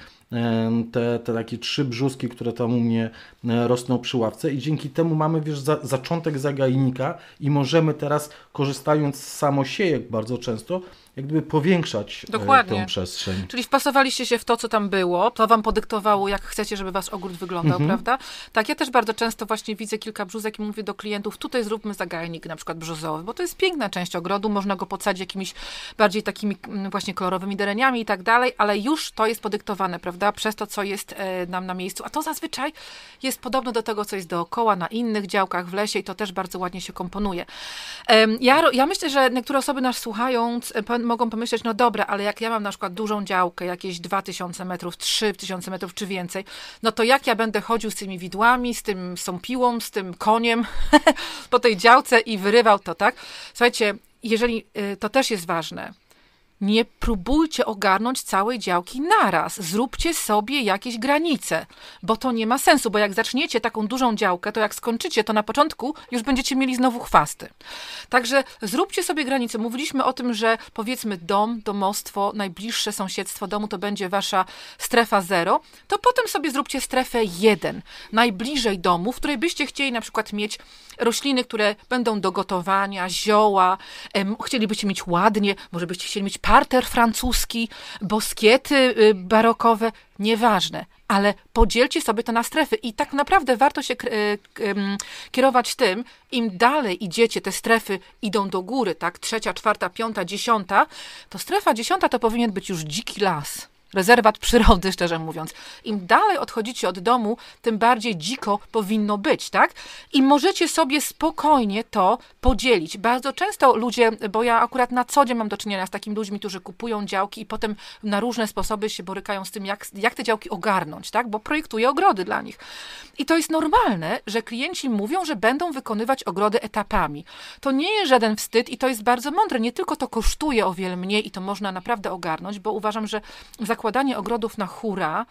te, te takie trzy brzuski, które tam u mnie rosną przy ławce i dzięki temu mamy, wiesz, za, zaczątek zagajnika i możemy teraz, korzystając z samosiejek bardzo często, jak gdyby powiększać e, Dokładnie. tą przestrzeń. Czyli wpasowaliście się w to, co tam było, to wam podyktowało, jak chcecie, żeby wasz ogród wyglądał, mhm. prawda? Tak, ja też bardzo często właśnie widzę kilka brzuzek i mówię do klientów, tutaj zróbmy zagajnik na przykład brzuzowy, bo to jest piękna część ogrodu, można go podsadzić jakimiś bardziej takimi mm, właśnie kolorowymi dereniami i tak dalej, ale już to jest podyktowane, prawda, przez to, co jest e, nam na miejscu. A to zazwyczaj jest podobne do tego, co jest dookoła, na innych działkach w lesie i to też bardzo ładnie się komponuje. Ja, ja myślę, że niektóre osoby nas słuchając, e, mogą pomyśleć, no dobra, ale jak ja mam na przykład dużą działkę, jakieś 2000 metrów, 3000 metrów czy więcej, no to jak ja będę chodził z tymi widłami, z tym sąpiłą, z tym koniem po tej działce i wyrywał to, tak? Słuchajcie, jeżeli y, to też jest ważne, nie próbujcie ogarnąć całej działki naraz. Zróbcie sobie jakieś granice, bo to nie ma sensu, bo jak zaczniecie taką dużą działkę, to jak skończycie, to na początku już będziecie mieli znowu chwasty. Także zróbcie sobie granice. Mówiliśmy o tym, że powiedzmy dom, domostwo, najbliższe sąsiedztwo domu to będzie wasza strefa zero, to potem sobie zróbcie strefę jeden, najbliżej domu, w której byście chcieli na przykład mieć rośliny, które będą do gotowania, zioła, chcielibyście mieć ładnie, może byście chcieli mieć parter francuski, boskiety y, barokowe, nieważne. Ale podzielcie sobie to na strefy i tak naprawdę warto się y, kierować tym, im dalej idziecie, te strefy idą do góry, tak? Trzecia, czwarta, piąta, dziesiąta, to strefa dziesiąta to powinien być już dziki las rezerwat przyrody, szczerze mówiąc. Im dalej odchodzicie od domu, tym bardziej dziko powinno być, tak? I możecie sobie spokojnie to podzielić. Bardzo często ludzie, bo ja akurat na co dzień mam do czynienia z takimi ludźmi, którzy kupują działki i potem na różne sposoby się borykają z tym, jak, jak te działki ogarnąć, tak? Bo projektuję ogrody dla nich. I to jest normalne, że klienci mówią, że będą wykonywać ogrody etapami. To nie jest żaden wstyd i to jest bardzo mądre. Nie tylko to kosztuje o wiele mniej i to można naprawdę ogarnąć, bo uważam, że za zakładanie ogrodów na hura,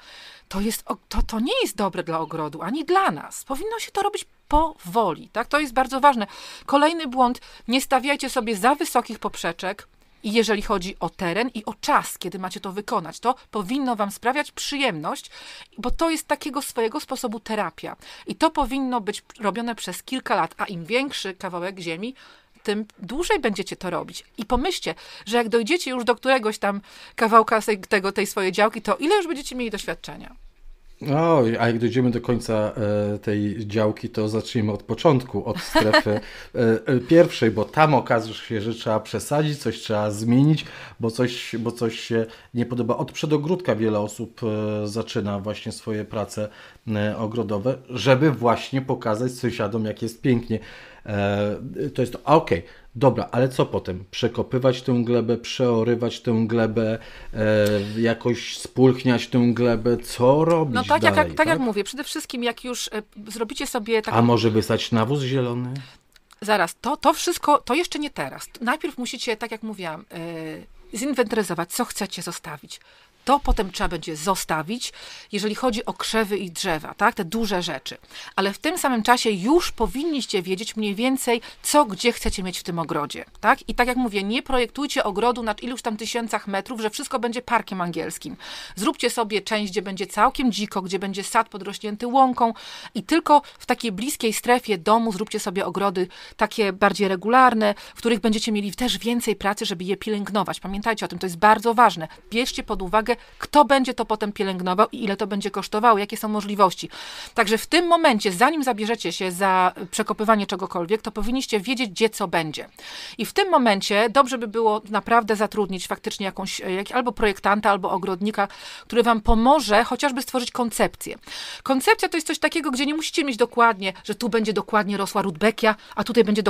to, jest, to, to nie jest dobre dla ogrodu, ani dla nas. Powinno się to robić powoli, tak? To jest bardzo ważne. Kolejny błąd, nie stawiajcie sobie za wysokich poprzeczek, i jeżeli chodzi o teren i o czas, kiedy macie to wykonać, to powinno Wam sprawiać przyjemność, bo to jest takiego swojego sposobu terapia. I to powinno być robione przez kilka lat, a im większy kawałek ziemi, tym dłużej będziecie to robić. I pomyślcie, że jak dojdziecie już do któregoś tam kawałka tej, tego, tej swojej działki, to ile już będziecie mieli doświadczenia? O, a jak dojdziemy do końca e, tej działki, to zacznijmy od początku, od strefy e, e pierwszej, bo tam okazuje się, że trzeba przesadzić, coś trzeba zmienić, bo coś, bo coś się nie podoba. Od przedogródka wiele osób e, zaczyna właśnie swoje prace e, ogrodowe, żeby właśnie pokazać sąsiadom, jak jest pięknie. E, to jest to, ok, dobra, ale co potem? Przekopywać tę glebę, przeorywać tę glebę, e, jakoś spulchniać tę glebę, co robić No tak, dalej, tak jak, tak, tak jak mówię, przede wszystkim jak już e, zrobicie sobie taką... A może wysać nawóz zielony? Zaraz, to, to wszystko, to jeszcze nie teraz. Najpierw musicie, tak jak mówiłam, zinwentaryzować, co chcecie zostawić. To potem trzeba będzie zostawić, jeżeli chodzi o krzewy i drzewa, tak? Te duże rzeczy. Ale w tym samym czasie już powinniście wiedzieć mniej więcej, co gdzie chcecie mieć w tym ogrodzie, tak? I tak jak mówię, nie projektujcie ogrodu na iluś tam tysiącach metrów, że wszystko będzie parkiem angielskim. Zróbcie sobie część, gdzie będzie całkiem dziko, gdzie będzie sad podrośnięty łąką i tylko w takiej bliskiej strefie domu zróbcie sobie ogrody takie bardziej regularne, w których będziecie mieli też więcej pracy, żeby je pielęgnować. Pamiętajcie o tym, to jest bardzo ważne. Bierzcie pod uwagę kto będzie to potem pielęgnował i ile to będzie kosztowało, jakie są możliwości. Także w tym momencie, zanim zabierzecie się za przekopywanie czegokolwiek, to powinniście wiedzieć, gdzie co będzie. I w tym momencie dobrze by było naprawdę zatrudnić faktycznie jakąś, e, jak, albo projektanta, albo ogrodnika, który wam pomoże chociażby stworzyć koncepcję. Koncepcja to jest coś takiego, gdzie nie musicie mieć dokładnie, że tu będzie dokładnie rosła rudbekia, a tutaj będzie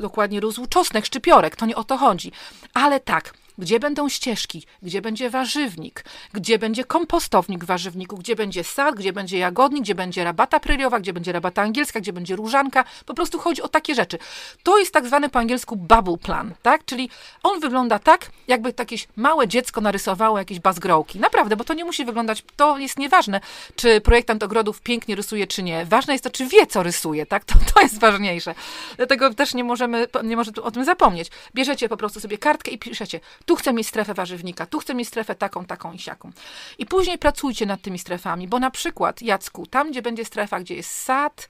dokładnie rósł czosnek, szczypiorek. To nie o to chodzi. Ale tak, gdzie będą ścieżki, gdzie będzie warzywnik, gdzie będzie kompostownik w warzywniku, gdzie będzie sad, gdzie będzie jagodnik, gdzie będzie rabata pryliowa, gdzie będzie rabata angielska, gdzie będzie różanka. Po prostu chodzi o takie rzeczy. To jest tak zwany po angielsku bubble plan, tak? Czyli on wygląda tak, jakby jakieś małe dziecko narysowało jakieś bazgrołki. Naprawdę, bo to nie musi wyglądać, to jest nieważne, czy projektant ogrodów pięknie rysuje, czy nie. Ważne jest to, czy wie, co rysuje, tak? To, to jest ważniejsze. Dlatego też nie możemy, nie możemy o tym zapomnieć. Bierzecie po prostu sobie kartkę i piszecie, tu chcę mieć strefę warzywnika, tu chcę mieć strefę taką, taką i siaką. I później pracujcie nad tymi strefami, bo na przykład, Jacku, tam gdzie będzie strefa, gdzie jest sad,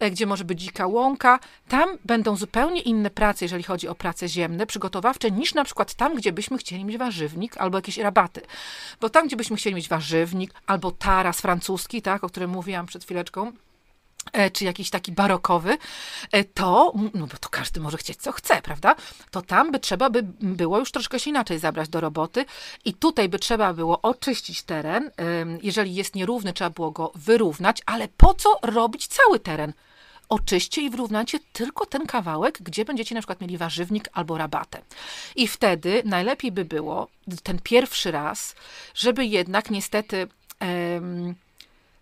e, gdzie może być dzika łąka, tam będą zupełnie inne prace, jeżeli chodzi o prace ziemne, przygotowawcze, niż na przykład tam, gdzie byśmy chcieli mieć warzywnik albo jakieś rabaty. Bo tam, gdzie byśmy chcieli mieć warzywnik albo taras francuski, tak, o którym mówiłam przed chwileczką, E, czy jakiś taki barokowy, e, to, no bo to każdy może chcieć co chce, prawda? To tam by trzeba by było już troszkę się inaczej zabrać do roboty i tutaj by trzeba było oczyścić teren. Jeżeli jest nierówny, trzeba było go wyrównać, ale po co robić cały teren? oczyście i wyrównacie tylko ten kawałek, gdzie będziecie na przykład mieli warzywnik albo rabatę. I wtedy najlepiej by było ten pierwszy raz, żeby jednak niestety.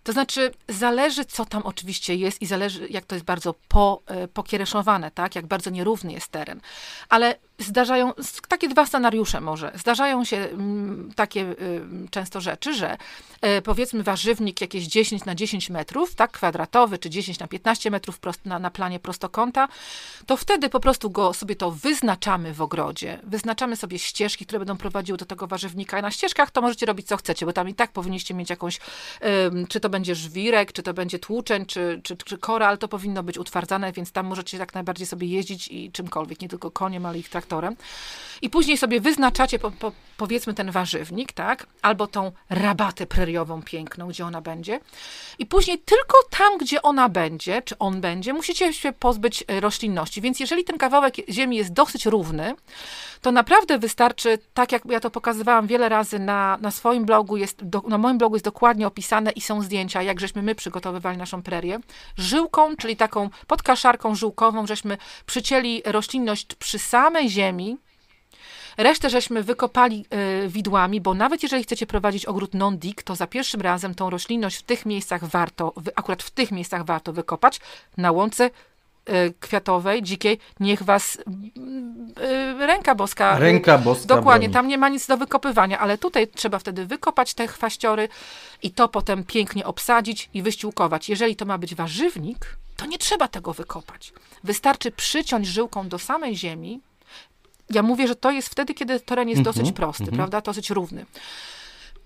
To znaczy, zależy, co tam oczywiście jest i zależy, jak to jest bardzo po, e, pokiereszowane, tak? jak bardzo nierówny jest teren. Ale zdarzają takie dwa scenariusze może. Zdarzają się m, mm, takie m, e, często rzeczy, że e, powiedzmy warzywnik jakieś 10 na 10 metrów, tak, kwadratowy, czy 10 na 15 metrów prost, na, na planie prostokąta, to wtedy po prostu go sobie to wyznaczamy w ogrodzie. Wyznaczamy sobie ścieżki, które będą prowadziły do tego warzywnika. I na ścieżkach to możecie robić co chcecie, bo tam i tak powinniście mieć jakąś, e, czy to będzie żwirek, czy to będzie tłuczeń, czy, czy, czy koral, to powinno być utwardzane, więc tam możecie tak najbardziej sobie jeździć i czymkolwiek, nie tylko koniem, ale ich traktorem. I później sobie wyznaczacie, po, po, powiedzmy, ten warzywnik, tak? Albo tą rabatę preriową piękną, gdzie ona będzie. I później tylko tam, gdzie ona będzie, czy on będzie, musicie się pozbyć e, roślinności. Więc jeżeli ten kawałek ziemi jest dosyć równy, to naprawdę wystarczy, tak jak ja to pokazywałam wiele razy na, na swoim blogu, jest do, na moim blogu jest dokładnie opisane i są zdjęcia, zdjęcia, jak żeśmy my przygotowywali naszą prerię. Żyłką, czyli taką podkaszarką żyłkową, żeśmy przycięli roślinność przy samej ziemi, Resztę żeśmy wykopali y, widłami, bo nawet jeżeli chcecie prowadzić ogród non-dig, to za pierwszym razem tą roślinność w tych miejscach warto, akurat w tych miejscach warto wykopać. Na łące Y, kwiatowej, dzikiej, niech was y, y, ręka boska. Ręka boska. Dokładnie, broni. tam nie ma nic do wykopywania, ale tutaj trzeba wtedy wykopać te chwaściory i to potem pięknie obsadzić i wyściółkować. Jeżeli to ma być warzywnik, to nie trzeba tego wykopać. Wystarczy przyciąć żyłką do samej ziemi. Ja mówię, że to jest wtedy, kiedy teren jest mhm, dosyć prosty, mhm. prawda, dosyć równy.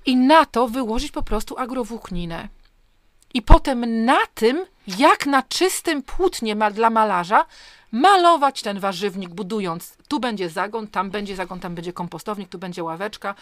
I na to wyłożyć po prostu agrowłókninę i potem na tym, jak na czystym płótnie ma dla malarza, malować ten warzywnik, budując. Tu będzie zagon, tam będzie zagon, tam będzie kompostownik, tu będzie ławeczka.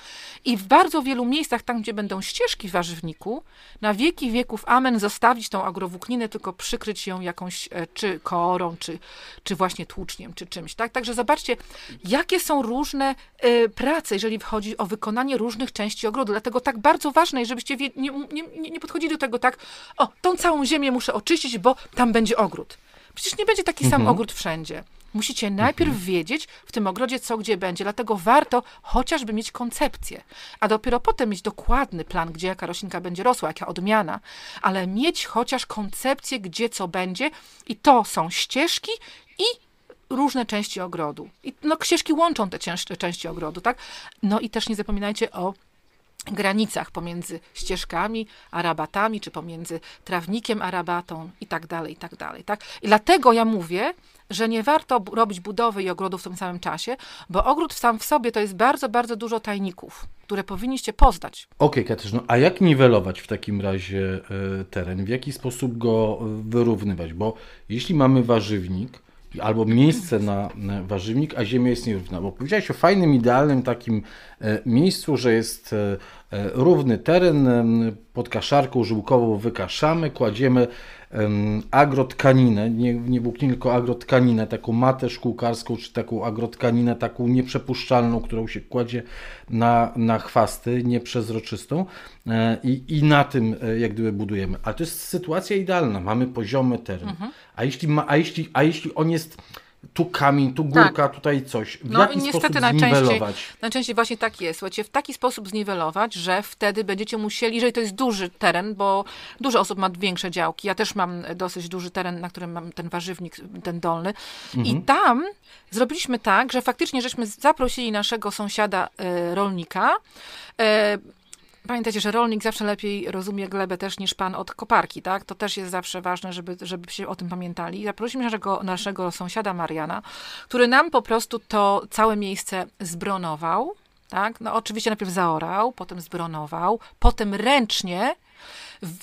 I w bardzo wielu miejscach, tam gdzie będą ścieżki w warzywniku, na wieki wieków amen zostawić tą agrowłókninę, tylko przykryć ją jakąś e, czy korą, czy, czy właśnie tłuczniem, czy czymś. Tak? Także zobaczcie, jakie są różne y, prace, jeżeli chodzi o wykonanie różnych części ogrodu. Dlatego tak bardzo ważne, jest, żebyście nie, nie, nie podchodzili do tego tak, o, tą całą ziemię muszę oczyścić, bo tam będzie ogród. Przecież nie będzie taki mhm. sam ogród wszędzie. Musicie mhm. najpierw mhm. wiedzieć w tym ogrodzie, co gdzie będzie, dlatego warto chociażby mieć koncepcję, a dopiero potem mieć dokładny plan, gdzie jaka roślinka będzie rosła, jaka odmiana, ale mieć chociaż koncepcję, gdzie co będzie i to są ścieżki i różne części ogrodu. I no, ścieżki łączą te części ogrodu, tak? No i też nie zapominajcie o granicach pomiędzy ścieżkami a czy pomiędzy trawnikiem a i tak dalej, i tak dalej. Tak? I dlatego ja mówię, że nie warto robić budowy i ogrodów w tym samym czasie, bo ogród sam w sobie to jest bardzo, bardzo dużo tajników, które powinniście poznać. Okej, okay, Katarzyno, no, a jak niwelować w takim razie e, teren? W jaki sposób go e, wyrównywać? Bo jeśli mamy warzywnik, albo miejsce na warzywnik, a ziemia jest nierówna. Bo powiedziałeś o fajnym, idealnym takim e, miejscu, że jest e, E, równy teren pod kaszarką żółkową wykaszamy, kładziemy agrotkaninę, nie, nie tylko agrotkaninę, taką matę szkółkarską, czy taką agrotkaninę, taką nieprzepuszczalną, którą się kładzie na, na chwasty, nieprzezroczystą e, i, i na tym e, jak gdyby budujemy. Ale to jest sytuacja idealna, mamy poziomy teren. Mhm. A, jeśli ma, a, jeśli, a jeśli on jest tu kamień, tu górka, tak. tutaj coś. W no jaki i niestety najczęściej, najczęściej właśnie tak jest. Słuchajcie, w taki sposób zniwelować, że wtedy będziecie musieli, jeżeli to jest duży teren, bo dużo osób ma większe działki, ja też mam dosyć duży teren, na którym mam ten warzywnik, ten dolny mhm. i tam zrobiliśmy tak, że faktycznie żeśmy zaprosili naszego sąsiada e, rolnika, e, Pamiętajcie, że rolnik zawsze lepiej rozumie glebę też niż pan od koparki, tak? To też jest zawsze ważne, żeby, żebyście o tym pamiętali. Zaprosiliśmy naszego, naszego sąsiada Mariana, który nam po prostu to całe miejsce zbronował, tak? No oczywiście najpierw zaorał, potem zbronował, potem ręcznie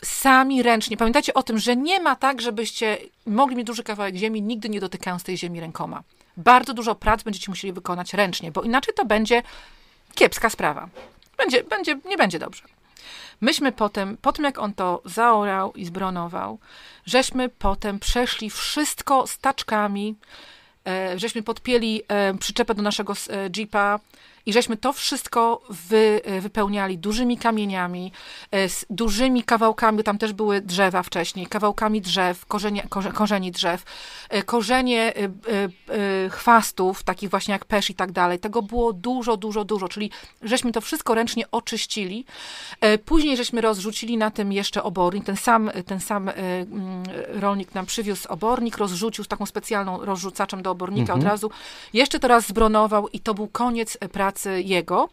sami ręcznie. Pamiętajcie o tym, że nie ma tak, żebyście mogli mieć duży kawałek ziemi, nigdy nie dotykając tej ziemi rękoma. Bardzo dużo prac będziecie musieli wykonać ręcznie, bo inaczej to będzie kiepska sprawa. Będzie, będzie, nie będzie dobrze. Myśmy potem, po tym jak on to zaorał i zbronował, żeśmy potem przeszli wszystko staczkami, e, żeśmy podpięli e, przyczepę do naszego e, jeepa, i żeśmy to wszystko wy, e, wypełniali dużymi kamieniami, e, z dużymi kawałkami, tam też były drzewa wcześniej, kawałkami drzew, korzenie, korzeni drzew, e, korzenie chwastów, takich właśnie jak pesz i tak dalej. Tego było dużo, dużo, dużo, czyli żeśmy to wszystko ręcznie oczyścili. Później żeśmy rozrzucili na tym jeszcze obornik, ten sam, ten sam mm, rolnik nam przywiózł obornik, rozrzucił z taką specjalną rozrzucaczem do obornika mhm. od razu, jeszcze to raz zbronował i to był koniec pracy pracy jego.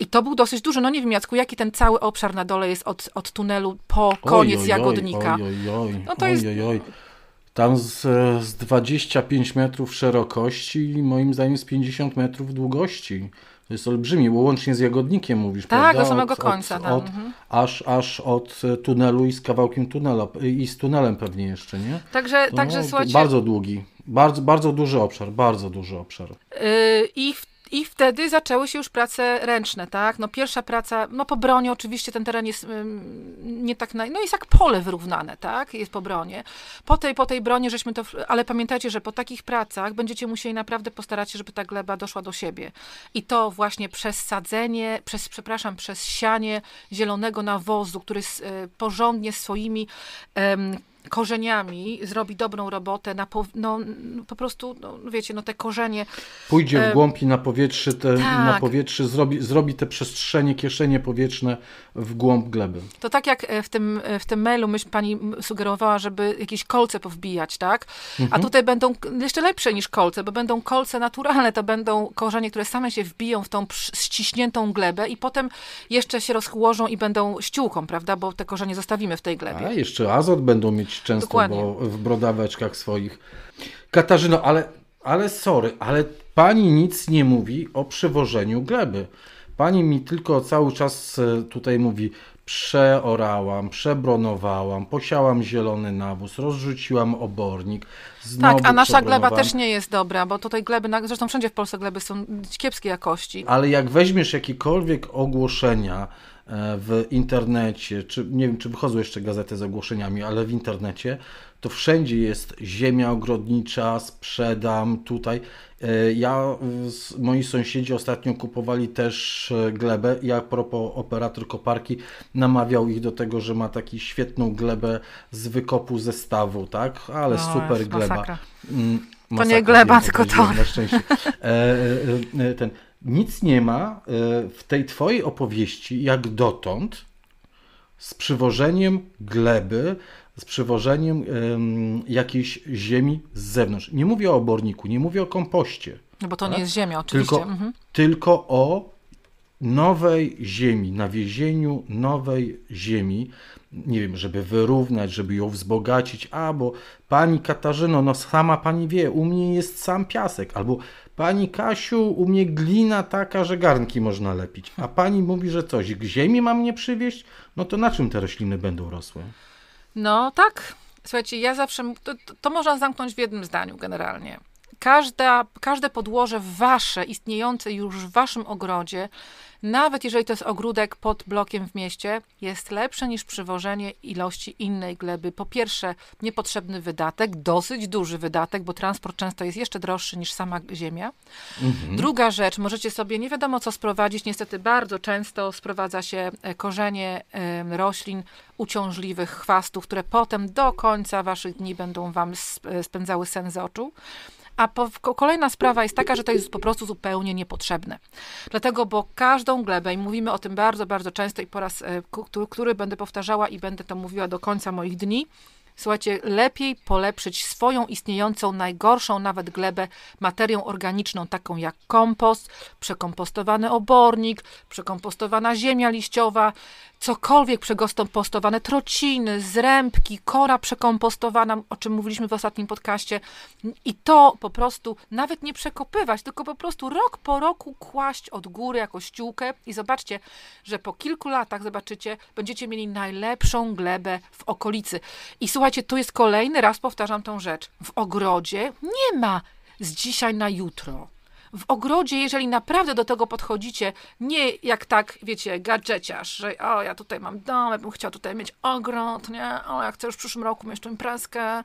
I to był dosyć dużo. No nie wiem, Jacku, jaki ten cały obszar na dole jest od, od tunelu po koniec oj, oj, Jagodnika. Oj, oj, no to jest... Tam z, z 25 metrów szerokości i moim zdaniem z 50 metrów długości. To jest olbrzymi, bo łącznie z Jagodnikiem mówisz, tak, prawda? Tak, do samego od, końca. Tak. Od, od, mhm. aż, aż od e, tunelu i z kawałkiem tunelu i z tunelem pewnie jeszcze, nie? Także, to, także no, słuchajcie... Bardzo długi, bardzo, bardzo duży obszar, bardzo duży obszar. Yy, I w i wtedy zaczęły się już prace ręczne, tak? No pierwsza praca, no po bronie oczywiście ten teren jest ym, nie tak, na, no jest jak pole wyrównane, tak? Jest po bronie. Po tej, po tej bronie żeśmy to, ale pamiętajcie, że po takich pracach będziecie musieli naprawdę postarać się, żeby ta gleba doszła do siebie. I to właśnie przez sadzenie, przez, przepraszam, przez sianie zielonego nawozu, który jest y, porządnie swoimi ym, korzeniami zrobi dobrą robotę, na po, no, po prostu, no, wiecie, no te korzenie... Pójdzie w głąb i na powietrze te, tak. na powietrze zrobi, zrobi te przestrzenie, kieszenie powietrzne w głąb gleby. To tak jak e, w tym, e, w tym mailu myśl pani sugerowała, żeby jakieś kolce powbijać, tak? Mhm. A tutaj będą jeszcze lepsze niż kolce, bo będą kolce naturalne, to będą korzenie, które same się wbiją w tą ściśniętą glebę i potem jeszcze się rozchłożą i będą ściółką, prawda? Bo te korzenie zostawimy w tej glebie. A jeszcze azot będą mieć często bo w brodaweczkach swoich. Katarzyno, ale, ale sorry, ale pani nic nie mówi o przewożeniu gleby. Pani mi tylko cały czas e, tutaj mówi, przeorałam, przebronowałam, posiałam zielony nawóz, rozrzuciłam obornik. tak, a nasza gleba też nie jest dobra, bo tutaj gleby, zresztą wszędzie w Polsce gleby są kiepskiej jakości. Ale jak weźmiesz jakiekolwiek ogłoszenia, E, w internecie, czy nie wiem, czy wychodzą jeszcze gazety z ogłoszeniami, ale w internecie, to wszędzie jest ziemia ogrodnicza, sprzedam tutaj. E, ja, moi sąsiedzi ostatnio kupowali też e, glebę. Ja, propos operator koparki, namawiał ich do tego, że ma taki świetną glebę z wykopu zestawu, tak? Ale no, super gleba. Masakra. Masakra. Mm, to nie gleba, wiem, tylko to. Na szczęście. E, ten nic nie ma e, w tej twojej opowieści jak dotąd z przywożeniem gleby, z przywożeniem jakiejś ziemi z zewnątrz. Nie mówię o oborniku, nie mówię o kompoście. No bo to nie tak? jest ziemia, oczywiście. Tylko, mhm. tylko o nowej ziemi, nawiezieniu nowej ziemi, nie wiem, żeby wyrównać, żeby ją wzbogacić, albo pani Katarzyno, no sama pani wie, u mnie jest sam piasek, albo Pani Kasiu, u mnie glina taka, że garnki można lepić, a pani mówi, że coś k ziemi mam nie przywieźć, no to na czym te rośliny będą rosły? No tak, słuchajcie, ja zawsze, to, to można zamknąć w jednym zdaniu generalnie. Każda, każde podłoże wasze, istniejące już w waszym ogrodzie, nawet jeżeli to jest ogródek pod blokiem w mieście, jest lepsze niż przywożenie ilości innej gleby. Po pierwsze, niepotrzebny wydatek, dosyć duży wydatek, bo transport często jest jeszcze droższy niż sama ziemia. Mhm. Druga rzecz, możecie sobie nie wiadomo co sprowadzić, niestety bardzo często sprowadza się e, korzenie roślin uciążliwych, chwastów, które potem do końca waszych dni będą wam e, spędzały sen z oczu. A po, kolejna sprawa jest taka, że to jest po prostu zupełnie niepotrzebne. Dlatego, bo każdą glebę, i mówimy o tym bardzo, bardzo często i po raz, e, który, który będę powtarzała i będę to mówiła do końca moich dni, Słuchajcie, lepiej polepszyć swoją istniejącą, najgorszą nawet glebę materią organiczną, taką jak kompost, przekompostowany obornik, przekompostowana ziemia liściowa, cokolwiek przekompostowane, trociny, zrębki, kora przekompostowana, o czym mówiliśmy w ostatnim podcaście. I to po prostu nawet nie przekopywać, tylko po prostu rok po roku kłaść od góry jako ściółkę i zobaczcie, że po kilku latach zobaczycie, będziecie mieli najlepszą glebę w okolicy. I słuchajcie, tu jest kolejny raz powtarzam tą rzecz. W ogrodzie nie ma z dzisiaj na jutro w ogrodzie, jeżeli naprawdę do tego podchodzicie, nie jak tak, wiecie, gadżeciarz, że o, ja tutaj mam dom, ja bym chciał tutaj mieć ogród, nie? O, ja chcę już w przyszłym roku mieć tą imprezkę,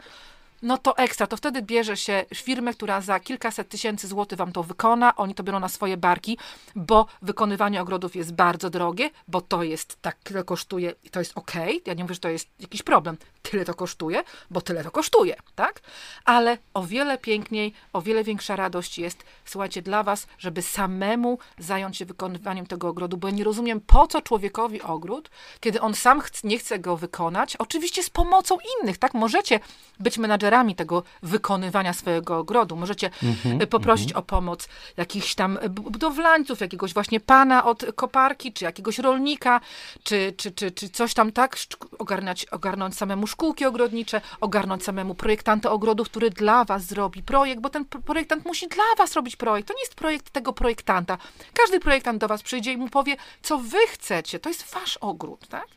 no to ekstra, to wtedy bierze się firmę, która za kilkaset tysięcy złotych wam to wykona, oni to biorą na swoje barki, bo wykonywanie ogrodów jest bardzo drogie, bo to jest, tak tyle kosztuje i to jest ok, ja nie mówię, że to jest jakiś problem, tyle to kosztuje, bo tyle to kosztuje, tak? Ale o wiele piękniej, o wiele większa radość jest, słuchajcie, dla was, żeby samemu zająć się wykonywaniem tego ogrodu, bo ja nie rozumiem, po co człowiekowi ogród, kiedy on sam nie chce go wykonać, oczywiście z pomocą innych, tak? Możecie być menadżerem menadżerami tego wykonywania swojego ogrodu. Możecie mhm, y, poprosić mhm. o pomoc jakichś tam y, budowlańców, jakiegoś właśnie pana od koparki, czy jakiegoś rolnika, czy, czy, czy, czy coś tam tak, ogarnąć, ogarnąć samemu szkółki ogrodnicze, ogarnąć samemu projektanta ogrodu, który dla was zrobi projekt, bo ten projektant musi dla was robić projekt. To nie jest projekt tego projektanta. Każdy projektant do was przyjdzie i mu powie, co wy chcecie. To jest wasz ogród, tak?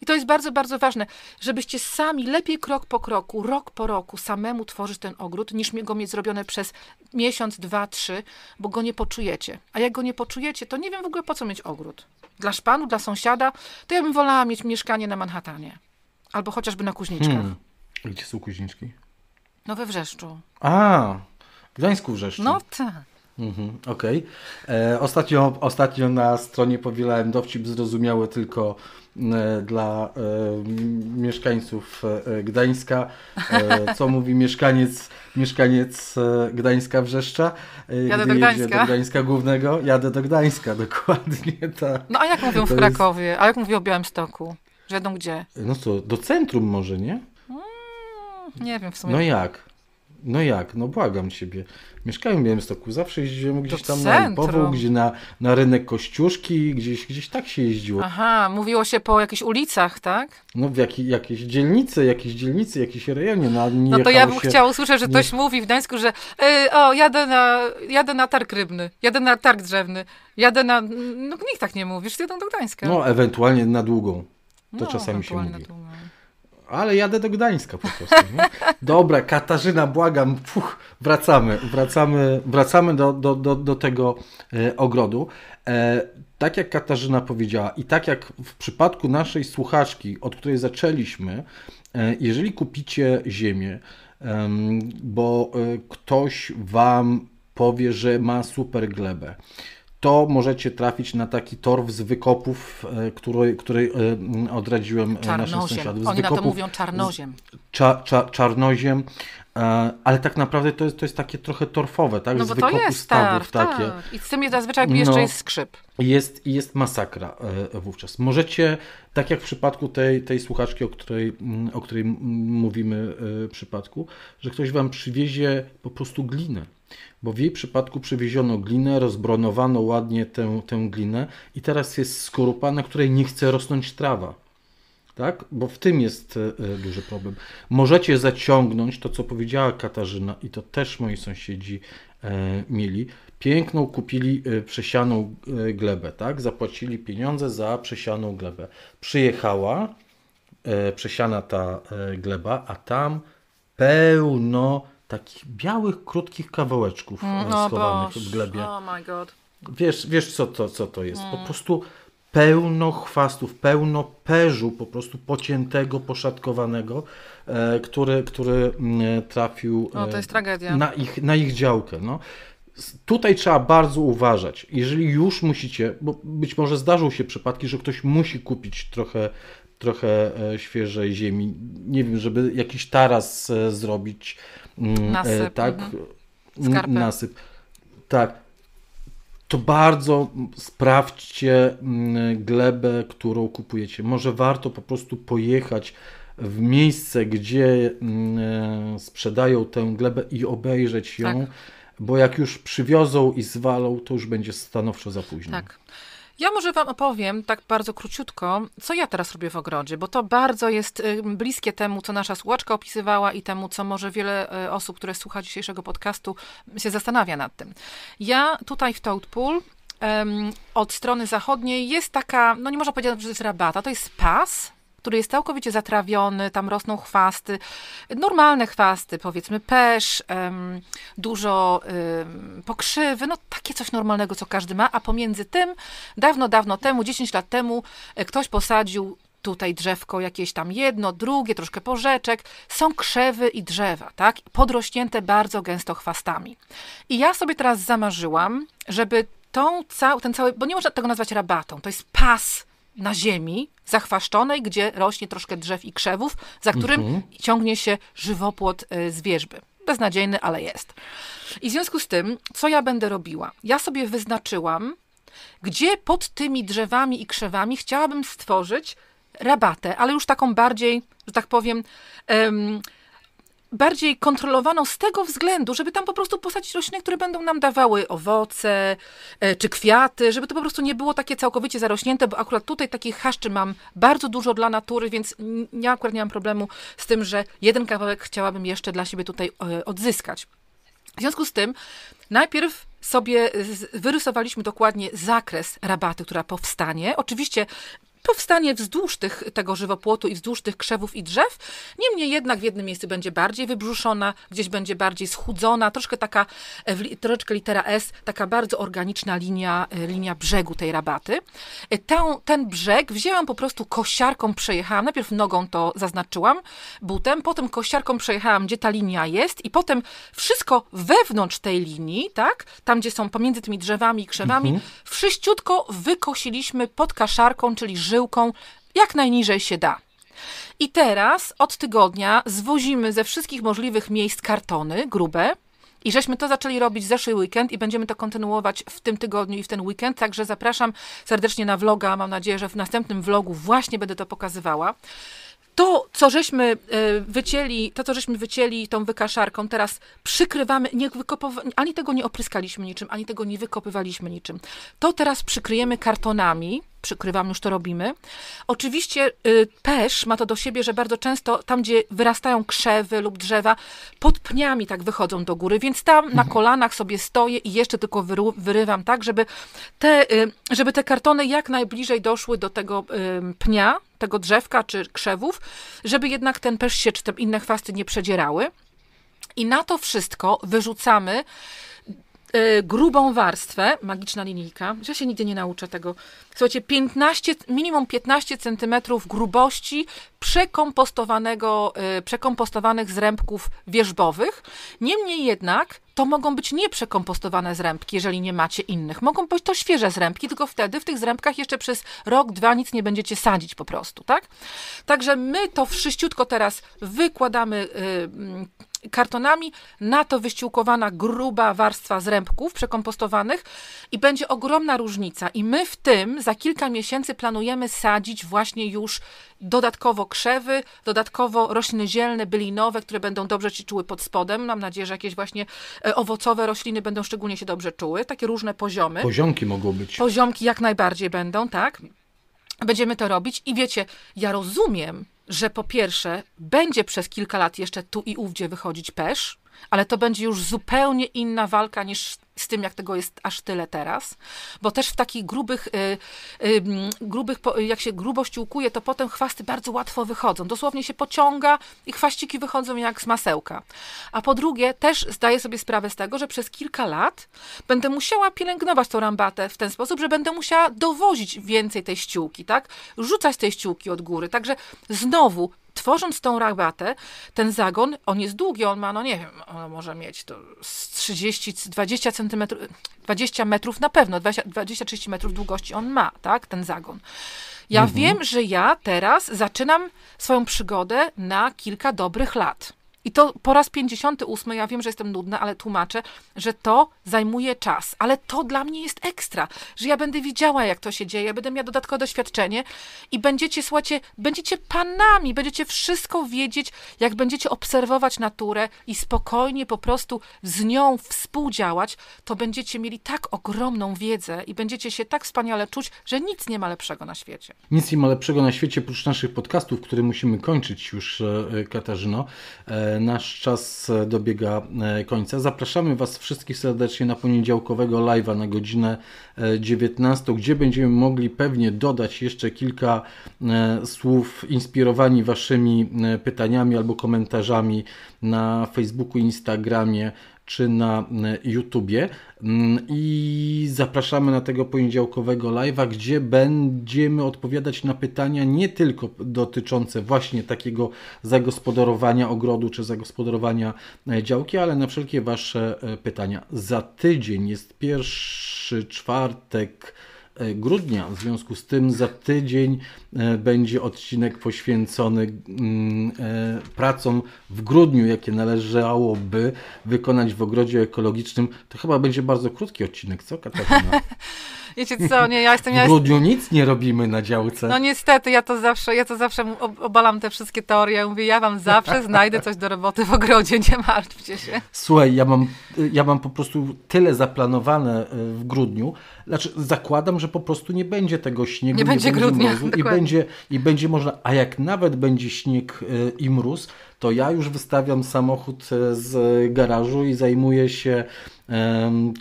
I to jest bardzo, bardzo ważne, żebyście sami lepiej krok po kroku, rok po roku, roku samemu tworzyć ten ogród, niż go mieć zrobione przez miesiąc, dwa, trzy, bo go nie poczujecie. A jak go nie poczujecie, to nie wiem w ogóle po co mieć ogród. Dla szpanu, dla sąsiada, to ja bym wolała mieć mieszkanie na Manhattanie. Albo chociażby na Kuźniczkach. Hmm. Gdzie są Kuźniczki? No we Wrzeszczu. A, w Gdańsku Wrzeszczu. No tak. Mhm, Okej. Okay. E, ostatnio, ostatnio na stronie powielałem dowcip zrozumiały tylko e, dla e, mieszkańców e, e Gdańska. E, co mówi mieszkaniec, mieszkaniec Gdańska Wrzeszcza? Jadę do Gdańska. do Gdańska Głównego. Jadę do Gdańska, dokładnie tak. No a jak mówią w Krakowie? Jest... A jak mówią w Białymstoku? Że jadą gdzie? No co, do centrum może, nie? Mm, nie wiem w sumie. No jak? No jak? No błagam ciebie. Mieszkałem w Białymstoku, zawsze jeździłem gdzieś tam na Lipowo, gdzie na, na rynek Kościuszki, gdzieś, gdzieś tak się jeździło. Aha, mówiło się po jakichś ulicach, tak? No w jak, jakiejś dzielnicy, jakieś dzielnicy, jakiejś rejonie. No, no to ja bym się, usłyszeć, że nie... ktoś mówi w Gdańsku, że y, o, jadę na, jadę na targ rybny, jadę na targ drzewny, jadę na... No nikt tak nie mówi, wszyscy jadą do Gdańska. No, ewentualnie na długą. To no, czasami się mówi. Na długą ale jadę do Gdańska po prostu. Nie? Dobra, Katarzyna, błagam, puch, wracamy, wracamy, wracamy do, do, do, do tego e, ogrodu. E, tak jak Katarzyna powiedziała i tak jak w przypadku naszej słuchaczki, od której zaczęliśmy, e, jeżeli kupicie ziemię, bo e, ktoś wam powie, że ma super glebę, to możecie trafić na taki torf z wykopów, e, który, który e, mm, odradziłem e, naszym sąsiadom. Oni wykopów, na to mówią czarnoziem. Cza, cza, czarnoziem, ale tak naprawdę to jest, to jest takie trochę torfowe, tak? No z bo to jest tarf, takie. Tak. I z tym zazwyczaj no, jeszcze jest skrzyp. Jest, jest masakra wówczas. Możecie, tak jak w przypadku tej, tej słuchaczki, o której, mm, o której mówimy przypadku, że ktoś wam przywiezie po prostu glinę bo w jej przypadku przywieziono glinę, rozbronowano ładnie tę, tę glinę i teraz jest skorupa, na której nie chce rosnąć trawa. Tak? Bo w tym jest e, e, duży problem. Możecie zaciągnąć to, co powiedziała Katarzyna, i to też moi sąsiedzi e, mieli. Piękną kupili e, przesianą glebę, tak? Zapłacili pieniądze za przesianą glebę. Przyjechała e, przesiana ta gleba, a tam pełno takich białych, krótkich kawałeczków mm, no, schowanych boż. w glebie. Oh my god. Wiesz, wiesz co, to, co to jest? Po mm. prostu pełno chwastów, pełno perzu po prostu pociętego, poszatkowanego, e, który, który mm, trafił e, no, to jest tragedia. Na, ich, na ich działkę. No. Tutaj trzeba bardzo uważać. Jeżeli już musicie, bo być może zdarzą się przypadki, że ktoś musi kupić trochę trochę e, świeżej ziemi. Nie wiem, żeby jakiś taras e, zrobić, Mm, e, nasyp. Tak. Mhm. Nasyp. Tak. To bardzo sprawdźcie mm, glebę, którą kupujecie. Może warto po prostu pojechać w miejsce, gdzie mm, e, sprzedają tę glebę i obejrzeć ją, tak. bo jak już przywiozą i zwalą, to już będzie stanowczo za późno. Tak. Ja może Wam opowiem tak bardzo króciutko, co ja teraz robię w ogrodzie, bo to bardzo jest y, bliskie temu, co nasza słuchaczka opisywała i temu, co może wiele y, osób, które słucha dzisiejszego podcastu, się zastanawia nad tym. Ja tutaj w Toadpool od strony zachodniej jest taka, no nie można powiedzieć, że to jest rabata, to jest pas, który jest całkowicie zatrawiony, tam rosną chwasty, normalne chwasty, powiedzmy pesz, dużo pokrzywy, no takie coś normalnego, co każdy ma, a pomiędzy tym, dawno, dawno temu, 10 lat temu, e, ktoś posadził tutaj drzewko jakieś tam jedno, drugie, troszkę porzeczek. Są krzewy i drzewa, tak? Podrośnięte bardzo gęsto chwastami. I ja sobie teraz zamarzyłam, żeby tą cał, ten cały, bo nie można tego nazwać rabatą, to jest pas na ziemi zachwaszczonej, gdzie rośnie troszkę drzew i krzewów, za którym mhm. ciągnie się żywopłot y, z wierzby. Beznadziejny, ale jest. I w związku z tym, co ja będę robiła? Ja sobie wyznaczyłam, gdzie pod tymi drzewami i krzewami chciałabym stworzyć rabatę, ale już taką bardziej, że tak powiem, um, bardziej kontrolowaną z tego względu, żeby tam po prostu posadzić rośliny, które będą nam dawały owoce e, czy kwiaty, żeby to po prostu nie było takie całkowicie zarośnięte, bo akurat tutaj takich haszczy mam bardzo dużo dla natury, więc ja akurat nie mam problemu z tym, że jeden kawałek chciałabym jeszcze dla siebie tutaj e, odzyskać. W związku z tym najpierw sobie wyrysowaliśmy dokładnie zakres rabaty, która powstanie. Oczywiście powstanie wzdłuż tych, tego żywopłotu i wzdłuż tych krzewów i drzew. Niemniej jednak w jednym miejscu będzie bardziej wybrzuszona, gdzieś będzie bardziej schudzona, troszkę taka, e, troszeczkę litera S, taka bardzo organiczna linia, e, linia brzegu tej rabaty. E, ten, ten brzeg wzięłam po prostu kosiarką, przejechałam, najpierw nogą to zaznaczyłam, butem, potem kosiarką przejechałam, gdzie ta linia jest i potem wszystko wewnątrz tej linii, tak, tam gdzie są pomiędzy tymi drzewami i krzewami, mhm. wszyściutko wykosiliśmy pod kaszarką, czyli żyłką jak najniżej się da. I teraz od tygodnia zwozimy ze wszystkich możliwych miejsc kartony grube, i żeśmy to zaczęli robić zeszły weekend i będziemy to kontynuować w tym tygodniu i w ten weekend. Także zapraszam serdecznie na vloga. Mam nadzieję, że w następnym vlogu właśnie będę to pokazywała to, co żeśmy e, wycięli, to, co żeśmy wycięli tą wykaszarką, teraz przykrywamy, nie ani tego nie opryskaliśmy niczym, ani tego nie wykopywaliśmy niczym. To teraz przykryjemy kartonami, przykrywam, już to robimy. Oczywiście e, też ma to do siebie, że bardzo często tam, gdzie wyrastają krzewy lub drzewa, pod pniami tak wychodzą do góry, więc tam mhm. na kolanach sobie stoję i jeszcze tylko wyru- wyrywam tak, żeby te, e, żeby te kartony jak najbliżej doszły do tego pnia, tego drzewka czy krzewów, żeby jednak ten pesz się czy te inne chwasty nie przedzierały. I na to wszystko wyrzucamy E, grubą warstwę, magiczna linijka, że ja się nigdy nie nauczę tego. Słuchajcie, 15, minimum 15 centymetrów grubości przekompostowanego, e, przekompostowanych zrębków wierzbowych. Niemniej jednak to mogą być nieprzekompostowane zrębki, jeżeli nie macie innych. Mogą być to świeże zrębki, tylko wtedy w tych zrębkach jeszcze przez rok, dwa nic nie będziecie sadzić po prostu, tak? Także my to wszyściutko teraz wykładamy e, kartonami na to wyściółkowana gruba warstwa zrębków przekompostowanych i będzie ogromna różnica. I my w tym za kilka miesięcy planujemy sadzić właśnie już dodatkowo krzewy, dodatkowo rośliny zielne, bylinowe, które będą dobrze się czuły pod spodem. Mam nadzieję, że jakieś właśnie e, owocowe rośliny będą szczególnie się dobrze czuły. Takie różne poziomy. Poziomki mogą być. Poziomki jak najbardziej będą, tak. Będziemy to robić i wiecie, ja rozumiem, że po pierwsze będzie przez kilka lat jeszcze tu i ówdzie wychodzić pesz, ale to będzie już zupełnie inna walka niż z tym, jak tego jest aż tyle teraz, bo też w takich grubych, y, y, grubych jak się grubość łukuje, to potem chwasty bardzo łatwo wychodzą. Dosłownie się pociąga i chwaściki wychodzą jak z masełka. A po drugie, też zdaję sobie sprawę z tego, że przez kilka lat będę musiała pielęgnować tą rambatę w ten sposób, że będę musiała dowozić więcej tej ściółki, tak? Rzucać tej ściółki od góry. Także znowu tworząc tą rabatę, ten zagon, on jest długi, on ma, no nie wiem, on może mieć to z 30, 20 centymetrów, 20 metrów na pewno, 20-30 metrów długości on ma, tak, ten zagon. Ja mhm. wiem, że ja teraz zaczynam swoją przygodę na kilka dobrych lat. I to po raz 58, ja wiem, że jestem nudna, ale tłumaczę, że to zajmuje czas. Ale to dla mnie jest ekstra, że ja będę widziała, jak to się dzieje, będę miała dodatkowe doświadczenie i będziecie, słuchajcie, będziecie panami, będziecie wszystko wiedzieć, jak będziecie obserwować naturę i spokojnie po prostu z nią współdziałać, to będziecie mieli tak ogromną wiedzę i będziecie się tak wspaniale czuć, że nic nie ma lepszego na świecie. Nic nie ma lepszego na świecie, prócz naszych podcastów, które musimy kończyć już, e, Katarzyno. E, Nasz czas e, dobiega e, końca. Zapraszamy Was wszystkich serdecznie na poniedziałkowego live'a na godzinę 19, e, gdzie będziemy mogli pewnie dodać jeszcze kilka słów inspirowani Waszymi pytaniami albo komentarzami na Facebooku, Instagramie czy na e, YouTubie. Mm, I zapraszamy na tego poniedziałkowego live'a, gdzie będziemy odpowiadać na pytania nie tylko dotyczące właśnie takiego zagospodarowania ogrodu czy zagospodarowania e, działki, ale na wszelkie Wasze e, pytania. Za tydzień jest pierwszy czwartek E, grudnia. W związku z tym za tydzień e, będzie odcinek poświęcony mm, e, pracom w grudniu, jakie należałoby wykonać w ogrodzie ekologicznym. To chyba będzie bardzo krótki odcinek, co Katarzyna? Wiecie co, nie, ja jestem... w grudniu nic nie robimy na działce. No niestety, ja to zawsze, ja to zawsze obalam te wszystkie teorie. Mówię, ja wam zawsze znajdę coś do roboty w ogrodzie, nie martwcie się. Słuchaj, ja mam, ja mam po prostu tyle zaplanowane e, w grudniu, znaczy zakładam, że po prostu nie będzie tego śniegu. Nie, nie będzie, grudnia. i, będzie, I będzie można, a jak nawet będzie śnieg e, i mróz, to ja już wystawiam samochód e, z garażu i zajmuję się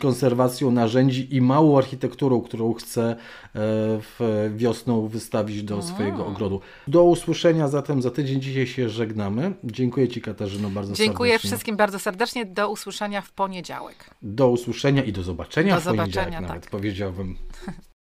konserwacją narzędzi i małą architekturą, którą chcę e, wiosną wystawić do swojego ogrodu. Do usłyszenia zatem za tydzień. Dzisiaj się żegnamy. Dziękuję Ci Katarzyno bardzo Dziękuję serdecznie. Dziękuję wszystkim bardzo serdecznie. Do usłyszenia w poniedziałek. Do usłyszenia i do zobaczenia do w poniedziałek zobaczenia, nawet tak. powiedziałbym.